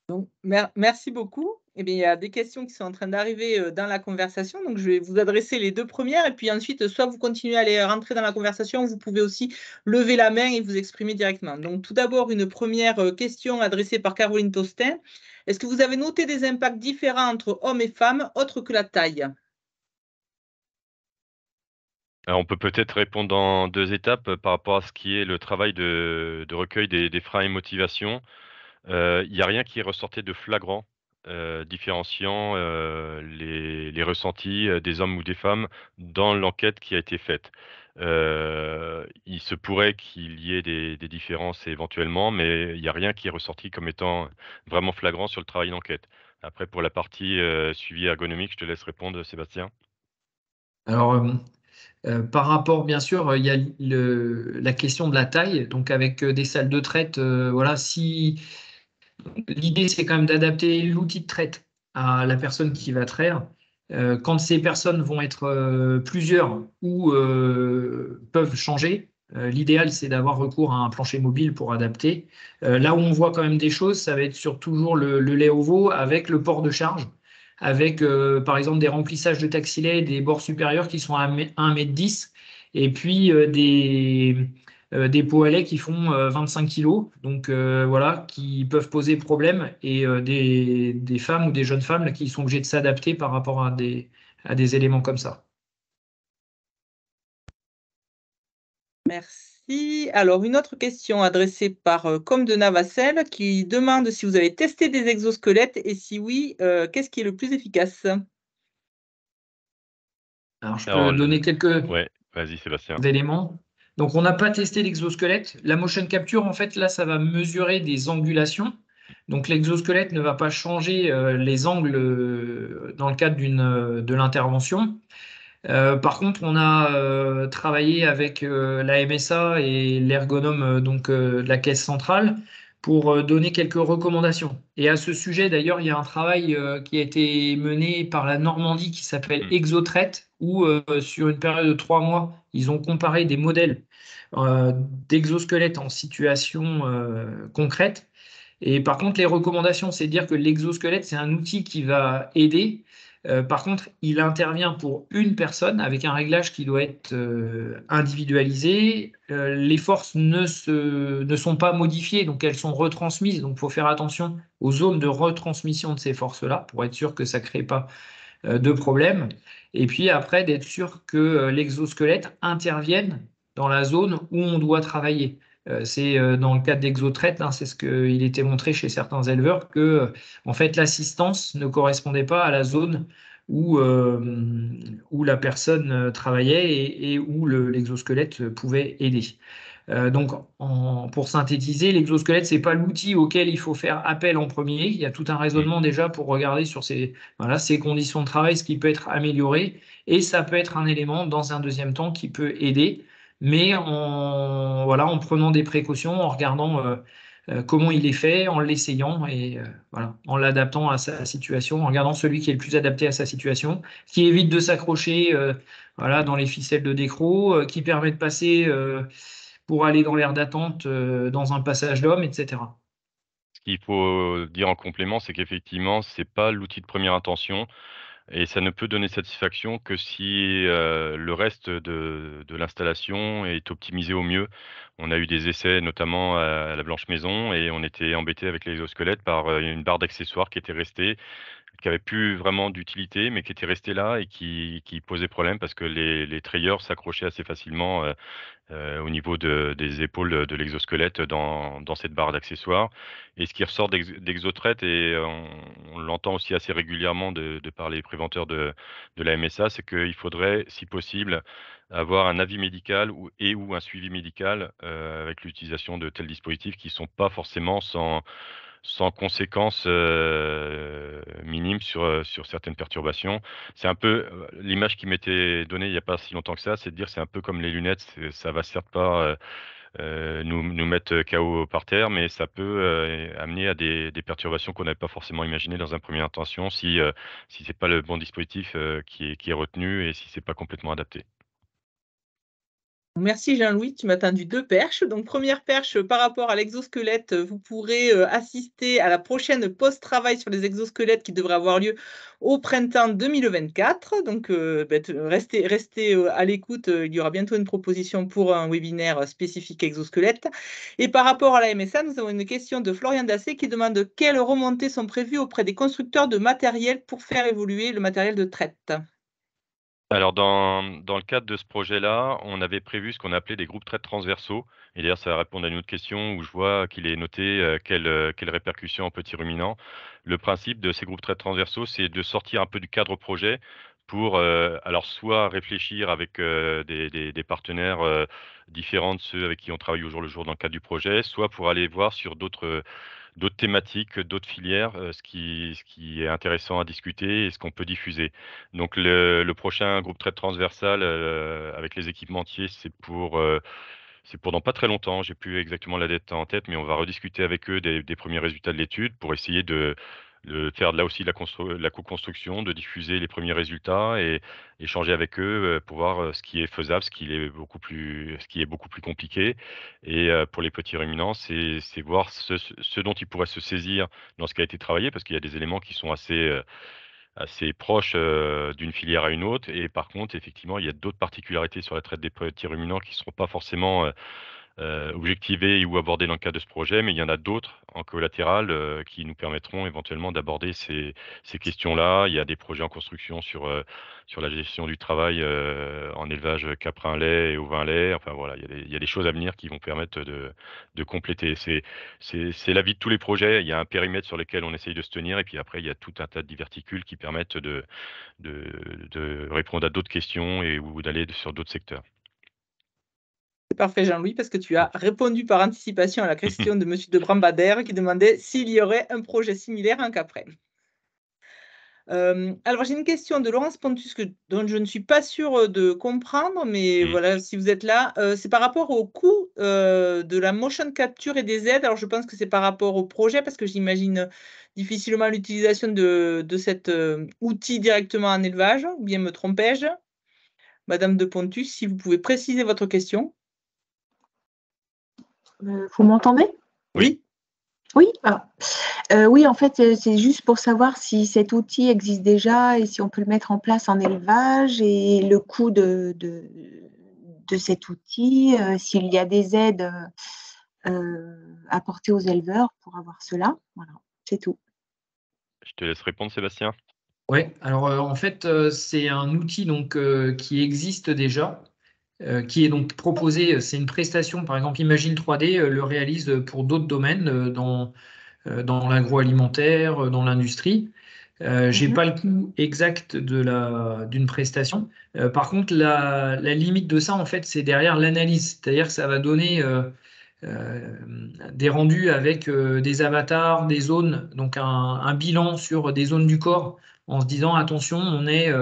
Donc, merci beaucoup. Eh il y a des questions qui sont en train d'arriver euh, dans la conversation. Donc, je vais vous adresser les deux premières. Et puis ensuite, soit vous continuez à les rentrer dans la conversation, vous pouvez aussi lever la main et vous exprimer directement. Donc, tout d'abord, une première euh, question adressée par Caroline Tostin. Est-ce que vous avez noté des impacts différents entre hommes et femmes, autres que la taille euh, on peut peut-être répondre en deux étapes par rapport à ce qui est le travail de, recueil des, freins et motivations. Il n'y a rien qui est ressorti de flagrant euh, différenciant euh, les, ressentis euh, des hommes ou des femmes dans l'enquête qui a été faite. il se pourrait qu'il y ait des, différences éventuellement, mais il n'y a rien qui est ressorti comme étant vraiment flagrant sur le travail d'enquête. Après, pour la partie suivi ergonomique, je te laisse répondre, Sébastien. Alors, par rapport, bien sûr, il y a le, la question de la taille. Donc, avec des salles de traite, voilà, si, L'idée, c'est quand même d'adapter l'outil de traite à la personne qui va traire. Euh, quand ces personnes vont être euh, plusieurs ou euh, peuvent changer, l'idéal, c'est d'avoir recours à un plancher mobile pour adapter. là où on voit quand même des choses, ça va être sur toujours le, le lait veau avec le port de charge, avec par exemple des remplissages de taxilets, des bords supérieurs qui sont à 1m10 et puis des pots euh, des lait qui font 25 euh, kilos, donc euh, voilà, qui peuvent poser problème, et des, des, femmes ou des jeunes femmes qui sont obligées de s'adapter par rapport à des, à des éléments comme ça. Merci. Alors, une autre question adressée par euh, Comme de Navassel qui demande si vous avez testé des exosquelettes et si oui, qu'est-ce qui est le plus efficace Alors, je peux donner quelques éléments. Donc, on n'a pas testé l'exosquelette. La motion capture, en fait, là, ça va mesurer des angulations. Donc, l'exosquelette ne va pas changer euh, les angles euh, dans le cadre euh, de l'intervention. par contre, on a travaillé avec la MSA et l'ergonome donc de la caisse centrale pour euh, donner quelques recommandations. Et à ce sujet, d'ailleurs, il y a un travail euh, qui a été mené par la Normandie qui s'appelle hmm. Exotraite, où euh, sur une période de trois mois, ils ont comparé des modèles d'exosquelettes en situation concrète. Et par contre, les recommandations, c'est de dire que l'exosquelette, c'est un outil qui va aider euh, par contre, il intervient pour une personne avec un réglage qui doit être euh, individualisé. Euh, les forces ne, ne, sont pas modifiées, donc elles sont retransmises. Donc il faut faire attention aux zones de retransmission de ces forces-là pour être sûr que ça ne crée pas de problème. Et puis après, d'être sûr que l'exosquelette intervienne dans la zone où on doit travailler. Euh, c'est euh, dans le cadre d'exotraite, hein, c'est ce qu'il était montré chez certains éleveurs, que euh, en fait l'assistance ne correspondait pas à la zone où, la personne travaillait et, où l'exosquelette pouvait aider. donc, pour synthétiser, l'exosquelette, ce n'est pas l'outil auquel il faut faire appel en premier. Il y a tout un raisonnement mmh. déjà pour regarder sur ces conditions de travail, ce qui peut être amélioré. Et ça peut être un élément, dans un deuxième temps, qui peut aider mais en, voilà, en prenant des précautions, en regardant euh, euh, comment il est fait, en l'essayant et euh, voilà, en l'adaptant à sa situation, en regardant celui qui est le plus adapté à sa situation, qui évite de s'accrocher voilà, dans les ficelles de décro, qui permet de passer pour aller dans l'air d'attente, dans un passage d'homme, etc. Ce qu'il faut dire en complément, c'est qu'effectivement, ce n'est pas l'outil de première intention. Et ça ne peut donner satisfaction que si le reste de, l'installation est optimisé au mieux. On a eu des essais notamment à la Blanche Maison et on était embêté avec les l'exosquelette par une barre d'accessoires qui était restée, qui n'avait plus vraiment d'utilité, mais qui était restée là et qui, posait problème parce que les, les, trayeurs s'accrochaient assez facilement euh, au niveau des épaules de l'exosquelette dans, cette barre d'accessoires. Et ce qui ressort d'exotraite, et on, l'entend aussi assez régulièrement de, de, par les préventeurs de, la MSA, c'est qu'il faudrait, si possible, avoir un avis médical ou, et ou un suivi médical euh, avec l'utilisation de tels dispositifs qui ne sont pas forcément sans sans conséquences minimes sur, sur certaines perturbations. C'est un peu l'image qui m'était donnée il n'y a pas si longtemps que ça, c'est de dire c'est un peu comme les lunettes, ça va certes pas nous, nous, mettre KO par terre, mais ça peut amener à des, perturbations qu'on n'avait pas forcément imaginées dans un premier intention si, si ce n'est pas le bon dispositif qui est, qui est retenu et si ce n'est pas complètement adapté. Merci Jean-Louis, tu m'as tendu deux perches. Donc première perche euh, par rapport à l'exosquelette, euh, vous pourrez euh, assister à la prochaine post-travail sur les exosquelettes qui devrait avoir lieu au printemps 2024. Donc ben, restez, restez à l'écoute, il y aura bientôt une proposition pour un webinaire spécifique exosquelette. Et par rapport à la MSA, nous avons une question de Florian Dassé qui demande quelles remontées sont prévues auprès des constructeurs de matériel pour faire évoluer le matériel de traite. Alors, dans, le cadre de ce projet-là, on avait prévu ce qu'on appelait des groupes très transversaux. Et d'ailleurs, ça va répondre à une autre question où je vois qu'il est noté euh, euh, quelle, répercussion en petit ruminants. Le principe de ces groupes très transversaux, c'est de sortir un peu du cadre projet pour, euh, alors, soit réfléchir avec des, partenaires différents de ceux avec qui on travaille au jour le jour dans le cadre du projet, soit pour aller voir sur d'autres d'autres thématiques, d'autres filières, ce qui, est intéressant à discuter et ce qu'on peut diffuser. Donc le, prochain groupe très transversal avec les équipementiers, c'est pour c'est pour dans pas très longtemps. J'ai plus exactement la date en tête, mais on va rediscuter avec eux des premiers résultats de l'étude pour essayer de, de faire là aussi la, co-construction, de diffuser les premiers résultats et échanger avec eux euh, pour voir euh, ce qui est faisable, ce qui est beaucoup plus, ce qui est beaucoup plus compliqué. Et euh, pour les petits ruminants, c'est voir ce, dont ils pourraient se saisir dans ce qui a été travaillé, parce qu'il y a des éléments qui sont assez assez proches d'une filière à une autre. Et par contre, effectivement, il y a d'autres particularités sur la traite des petits ruminants qui ne seront pas forcément euh, objectiver ou aborder dans le cadre de ce projet, mais il y en a d'autres en collatéral euh, qui nous permettront éventuellement d'aborder ces, questions-là. Il y a des projets en construction sur, euh, sur la gestion du travail en élevage caprin-lait et ovin-lait. Enfin voilà, il y, a des, choses à venir qui vont permettre de, compléter. C'est la vie de tous les projets. Il y a un périmètre sur lequel on essaye de se tenir, et puis après, il y a tout un tas de diverticules qui permettent de, de répondre à d'autres questions et, ou d'aller sur d'autres secteurs parfait, Jean-Louis, parce que tu as répondu par anticipation à la question de M. de Brambadère qui demandait s'il y aurait un projet similaire en Capret. Euh, alors, j'ai une question de Laurence Pontus que, dont je ne suis pas sûre de comprendre, mais hmm. voilà, si vous êtes là, euh, c'est par rapport au coût euh, de la motion capture et des aides. Alors, je pense que c'est par rapport au projet, parce que j'imagine difficilement l'utilisation de, de, cet outil directement en élevage, ou bien me trompe je Madame de Pontus, si vous pouvez préciser votre question. Euh, vous m'entendez Oui. Oui, ah. euh, oui, en fait, euh, c'est juste pour savoir si cet outil existe déjà et si on peut le mettre en place en élevage et le coût de, de, cet outil, s'il y a des aides apportées aux éleveurs pour avoir cela. Voilà, c'est tout. Je te laisse répondre, Sébastien. Oui, alors en fait, c'est un outil donc, qui existe déjà euh, qui est donc proposé, euh, c'est une prestation, par exemple, Imagine 3D euh, le réalise pour d'autres domaines dans, dans l'agroalimentaire, dans l'industrie. Je n'ai mhm. pas le coût exact d'une prestation. par contre, la, limite de ça, en fait, c'est derrière l'analyse. C'est-à-dire que ça va donner des rendus avec des avatars, des zones, donc un, bilan sur des zones du corps, en se disant attention, on est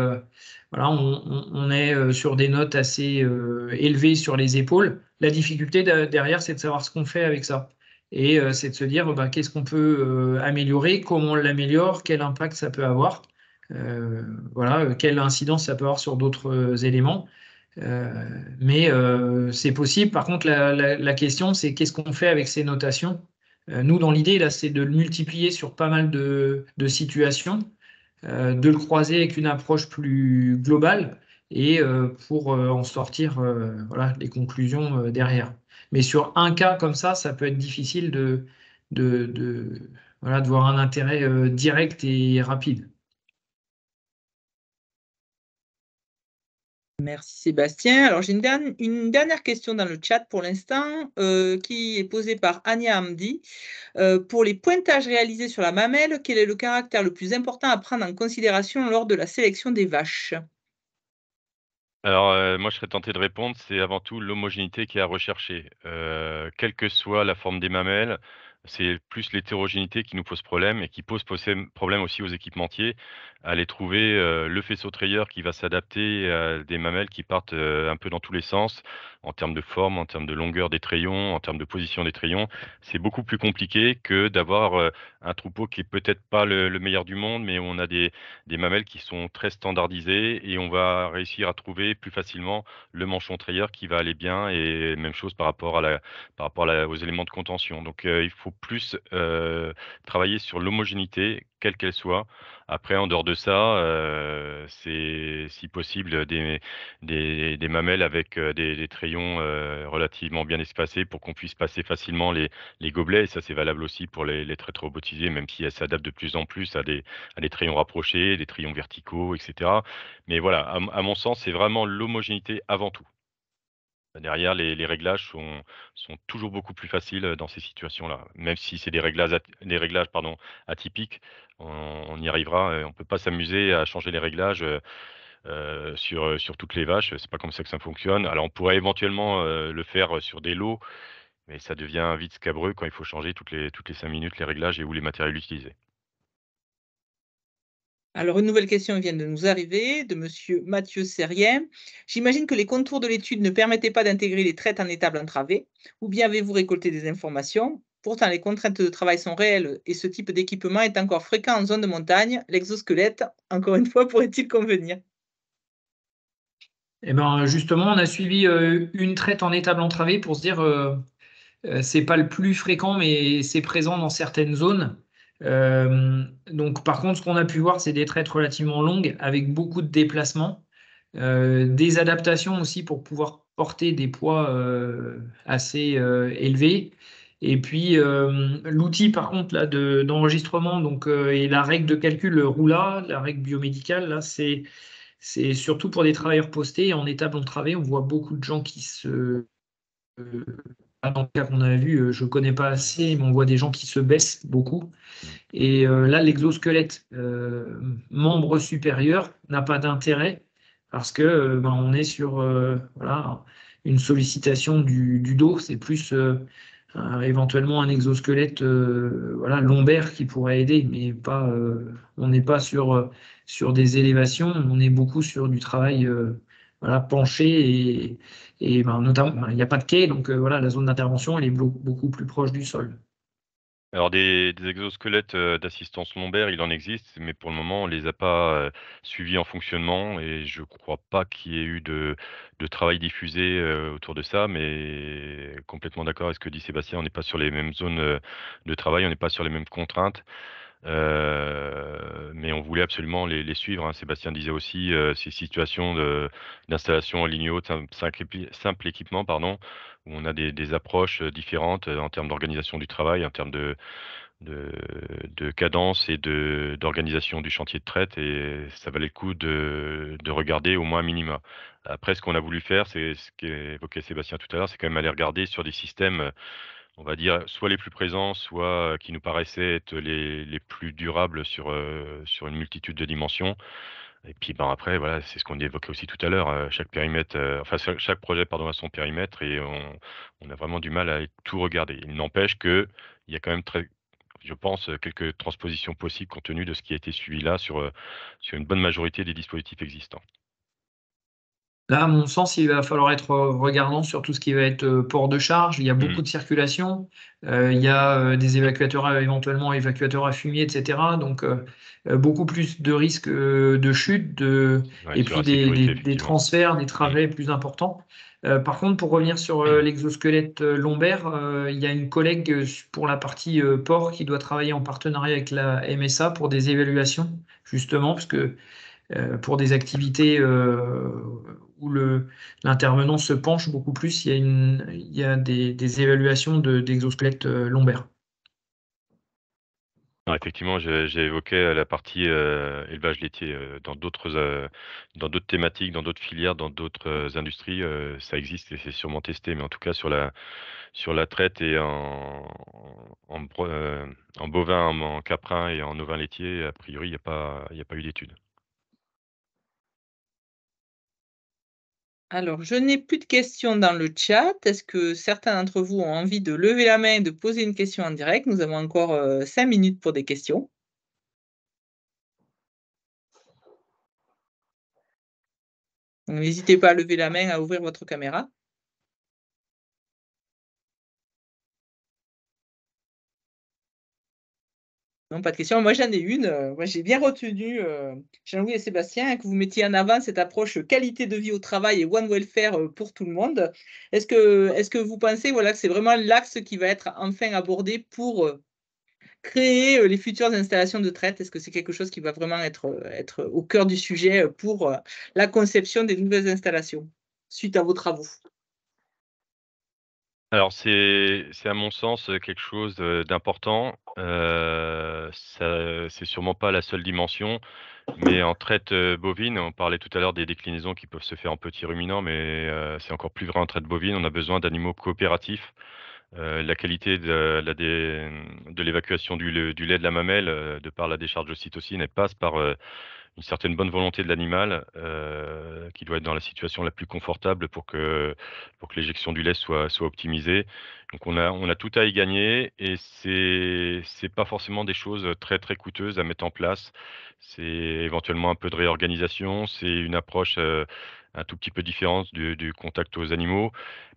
on, est euh, sur des notes assez euh, élevées sur les épaules. La difficulté derrière, c'est de savoir ce qu'on fait avec ça. Et euh, c'est de se dire bah, qu'est-ce qu'on peut améliorer, comment on l'améliore, quel impact ça peut avoir, voilà, quelle incidence ça peut avoir sur d'autres éléments. mais c'est possible. Par contre, la, question, c'est qu'est-ce qu'on fait avec ces notations nous, dans l'idée, là, c'est de le multiplier sur pas mal de situations euh, de le croiser avec une approche plus globale et euh, pour euh, en sortir voilà, les conclusions derrière. Mais sur un cas comme ça, ça peut être difficile de, de, de, voilà, de voir un intérêt direct et rapide. Merci Sébastien. Alors j'ai une, dernière question dans le chat pour l'instant euh, qui est posée par Ania Hamdi. Euh, pour les pointages réalisés sur la mamelle, quel est le caractère le plus important à prendre en considération lors de la sélection des vaches alors, euh, moi, je serais tenté de répondre, c'est avant tout l'homogénéité qui est à rechercher. quelle que soit la forme des mamelles, c'est plus l'hétérogénéité qui nous pose problème et qui pose problème aussi aux équipementiers, à aller trouver euh, le faisceau trayeur qui va s'adapter à des mamelles qui partent euh, un peu dans tous les sens, en termes de forme, en termes de longueur des trayons, en termes de position des trayons, C'est beaucoup plus compliqué que d'avoir euh, un troupeau qui est peut-être pas le, meilleur du monde, mais on a des, mamelles qui sont très standardisées et on va réussir à trouver plus facilement le manchon trayeur qui va aller bien et même chose par rapport, à la, par rapport aux éléments de contention. Donc euh, il faut plus euh, travailler sur l'homogénéité, quelle qu'elle soit. Après, en dehors de ça, c'est si possible des, des, mamelles avec des, des euh, relativement bien espacés pour qu'on puisse passer facilement les, gobelets. Et ça, c'est valable aussi pour les, les traits robotisés, même si elles s'adaptent de plus en plus à des, à des rapprochés, des crayons verticaux, etc. Mais voilà, à, mon sens, c'est vraiment l'homogénéité avant tout. Derrière, les, réglages sont, sont, toujours beaucoup plus faciles euh, dans ces situations-là. Même si c'est des réglages, des réglages pardon, atypiques, on, on y arrivera. Euh, on ne peut pas s'amuser à changer les réglages euh, euh, sur, toutes les vaches. C'est pas comme ça que ça fonctionne. Alors on pourrait éventuellement euh, le faire sur des lots, mais ça devient vite scabreux quand il faut changer toutes les, toutes les cinq minutes les réglages et où les matériels utilisés. Alors, une nouvelle question vient de nous arriver de M. Mathieu Serrien. J'imagine que les contours de l'étude ne permettaient pas d'intégrer les traites en étable entravée, ou bien avez-vous récolté des informations Pourtant, les contraintes de travail sont réelles et ce type d'équipement est encore fréquent en zone de montagne. L'exosquelette, encore une fois, pourrait-il convenir eh ben, justement, on a suivi euh, une traite en étable entravée pour se dire que euh, euh, ce c'est pas le plus fréquent, mais c'est présent dans certaines zones. donc, par contre, ce qu'on a pu voir, c'est des traites relativement longues avec beaucoup de déplacements, des adaptations aussi pour pouvoir porter des poids assez élevés. Et puis l'outil par contre là d'enregistrement donc et la règle de calcul roula, la règle biomédicale là c'est c'est surtout pour des travailleurs postés. En étable, de travail, on voit beaucoup de gens qui se. Dans euh, le cas qu'on a vu, euh, je ne connais pas assez, mais on voit des gens qui se baissent beaucoup. Et euh, là, l'exosquelette, membre supérieur, n'a pas d'intérêt parce que ben, on est sur une sollicitation du, dos. C'est plus éventuellement un exosquelette euh, voilà, lombaire qui pourrait aider, mais pas, euh, on n'est pas euh, sur, des élévations, on est beaucoup sur du travail penché et, ben, notamment ben, il n'y a pas de quai, donc voilà, la zone d'intervention elle est beaucoup plus proche du sol. Alors des, exosquelettes euh, d'assistance lombaire, il en existe, mais pour le moment, on les a pas euh, suivis en fonctionnement et je crois pas qu'il y ait eu de, travail diffusé euh, autour de ça, mais complètement d'accord avec ce que dit Sébastien, on n'est pas sur les mêmes zones de travail, on n'est pas sur les mêmes contraintes. Euh, mais on voulait absolument les, suivre. Hein. Sébastien disait aussi euh, ces situations d'installation en ligne haute, simple, équipement, pardon, où on a des, approches euh, différentes en termes d'organisation du travail, en termes de, de, cadence et d'organisation du chantier de traite. Et ça valait le coup de, de regarder au moins minima. Après, ce qu'on a voulu faire, c'est ce qu'évoquait Sébastien tout à l'heure, c'est quand même aller regarder sur des systèmes on va dire, soit les plus présents, soit qui nous paraissaient être les, plus durables sur, euh, sur une multitude de dimensions. Et puis ben, après, voilà, c'est ce qu'on évoquait aussi tout à l'heure. Euh, chaque périmètre, euh, enfin chaque projet pardon, a son périmètre et on, a vraiment du mal à tout regarder. Il n'empêche qu'il y a quand même très, je pense, quelques transpositions possibles compte tenu de ce qui a été suivi là sur, sur une bonne majorité des dispositifs existants. Là, à mon sens, il va falloir être regardant sur tout ce qui va être euh, port de charge. Il y a beaucoup mm. de circulation. Euh, il y a euh, des évacuateurs à, éventuellement évacuateurs à fumier, etc. Donc, beaucoup plus de risques de chute et puis des, transferts, des mm. trajets plus importants. par contre, pour revenir sur mm. l'exosquelette lombaire, il y a une collègue pour la partie port qui doit travailler en partenariat avec la MSA pour des évaluations, justement, parce que euh, pour des activités euh, où l'intervenant se penche beaucoup plus, il y a, une, il des, évaluations d'exosquelettes euh, lombaires. effectivement, j'ai évoqué la partie élevage laitier. dans d'autres thématiques, dans d'autres filières, dans d'autres industries, ça existe et c'est sûrement testé. Mais en tout cas, sur la, sur la traite et en, en, bovin, en, caprin et en ovin laitier, a priori, il n'y a, a, pas eu d'études. Alors, je n'ai plus de questions dans le chat. Est-ce que certains d'entre vous ont envie de lever la main et de poser une question en direct Nous avons encore euh, cinq minutes pour des questions. N'hésitez pas à lever la main, à ouvrir votre caméra. pas de question. Moi, j'en ai une. Moi, euh, j'ai bien retenu, euh, Jean-Louis et Sébastien, que vous mettiez en avant cette approche qualité de vie au travail et One Welfare euh, pour tout le monde. Est-ce que, est que vous pensez voilà, que c'est vraiment l'axe qui va être enfin abordé pour créer les futures installations de traite Est-ce que c'est quelque chose qui va vraiment être, être au cœur du sujet pour la conception des nouvelles installations suite à vos travaux alors, c'est à mon sens quelque chose d'important. c'est sûrement pas la seule dimension, mais en traite, bovine, on parlait tout à l'heure des déclinaisons qui peuvent se faire en petits ruminants, mais c'est encore plus vrai en traite bovine. On a besoin d'animaux coopératifs. la qualité de de l'évacuation du lait de la mamelle, de par la décharge cytocine, elle passe par, une certaine bonne volonté de l'animal euh, qui doit être dans la situation la plus confortable pour que, pour que l'éjection du lait soit, soit optimisée. Donc on a, on a tout à y gagner et ce n'est pas forcément des choses très très coûteuses à mettre en place. C'est éventuellement un peu de réorganisation, c'est une approche euh, un tout petit peu différente du, contact aux animaux,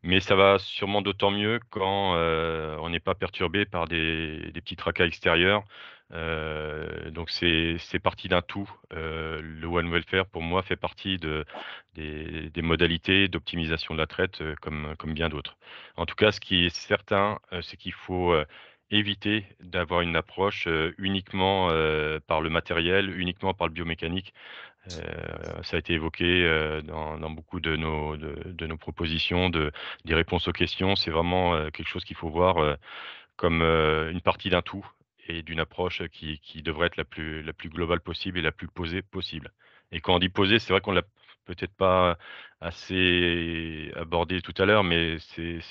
mais ça va sûrement d'autant mieux quand euh, on n'est pas perturbé par des, des petits tracas extérieurs. Euh, donc c'est parti d'un tout. Euh, le One Welfare, pour moi, fait partie de, des, modalités d'optimisation de la traite euh, comme, comme, bien d'autres. En tout cas, ce qui est certain, c'est qu'il faut éviter d'avoir une approche uniquement par le matériel, uniquement par le biomécanique. ça a été évoqué dans, dans, beaucoup de nos, de nos propositions, de, des réponses aux questions. C'est vraiment quelque chose qu'il faut voir comme une partie d'un tout et d'une approche qui, qui, devrait être la plus, la plus globale possible et la plus posée possible. Et quand on dit posée, c'est vrai qu'on l'a peut-être pas assez abordé tout à l'heure, mais c'est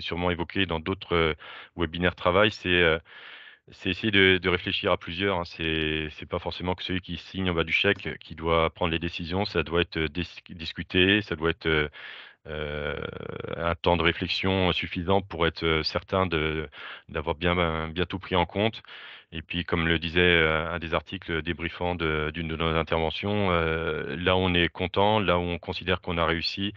sûrement évoqué dans d'autres euh, webinaires travail, c'est euh, c'est essayer de, de, réfléchir à plusieurs. Ce hein. C'est n'est pas forcément que celui qui signe en bas du chèque qui doit prendre les décisions. Ça doit être euh, discuté, ça doit être euh, un temps de réflexion suffisant pour être euh, certain d'avoir bien, bien tout pris en compte. Et puis, comme le disait euh, un des articles débriefant d'une de, nos interventions, là on est content, là on considère qu'on a réussi.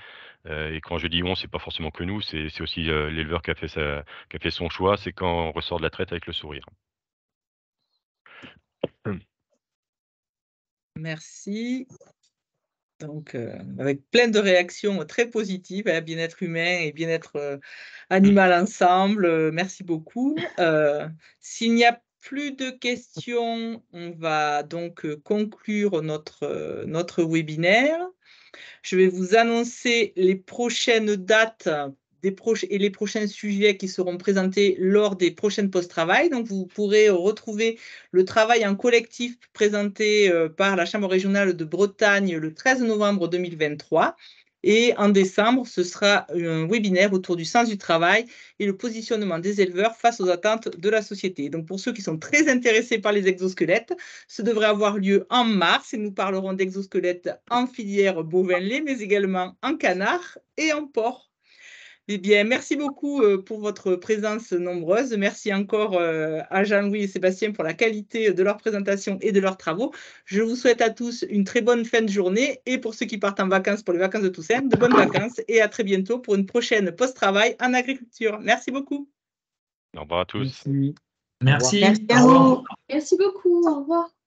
et quand je dis on, c'est pas forcément que nous, c'est aussi l'éleveur qui, qui, a fait son choix. C'est quand on ressort de la traite avec le sourire. Merci. Donc, euh, avec plein de réactions très positives, à bien-être humain et bien-être euh, animal ensemble. Euh, merci beaucoup. S'il n'y a plus de questions, on va donc conclure notre webinaire. Je vais vous annoncer les prochaines dates et les prochains sujets qui seront présentés lors des prochaines post-travail. Donc, vous pourrez retrouver le travail en collectif présenté euh, par la Chambre régionale de Bretagne le 13 novembre 2023. Et en décembre, ce sera un webinaire autour du sens du travail et le positionnement des éleveurs face aux attentes de la société. Donc pour ceux qui sont très intéressés par les exosquelettes, ce devrait avoir lieu en mars et nous parlerons d'exosquelettes en filière bovin-lait, mais également en canard et en porc. Eh bien, merci beaucoup euh, pour votre présence nombreuse. Merci encore euh, à Jean-Louis et Sébastien pour la qualité de leur présentation et de leurs travaux. Je vous souhaite à tous une très bonne fin de journée et pour ceux qui partent en vacances pour les vacances de Toussaint, de bonnes vacances et à très bientôt pour une prochaine post-travail en agriculture. Merci beaucoup. Au revoir à tous. Merci. Merci beaucoup. Au revoir.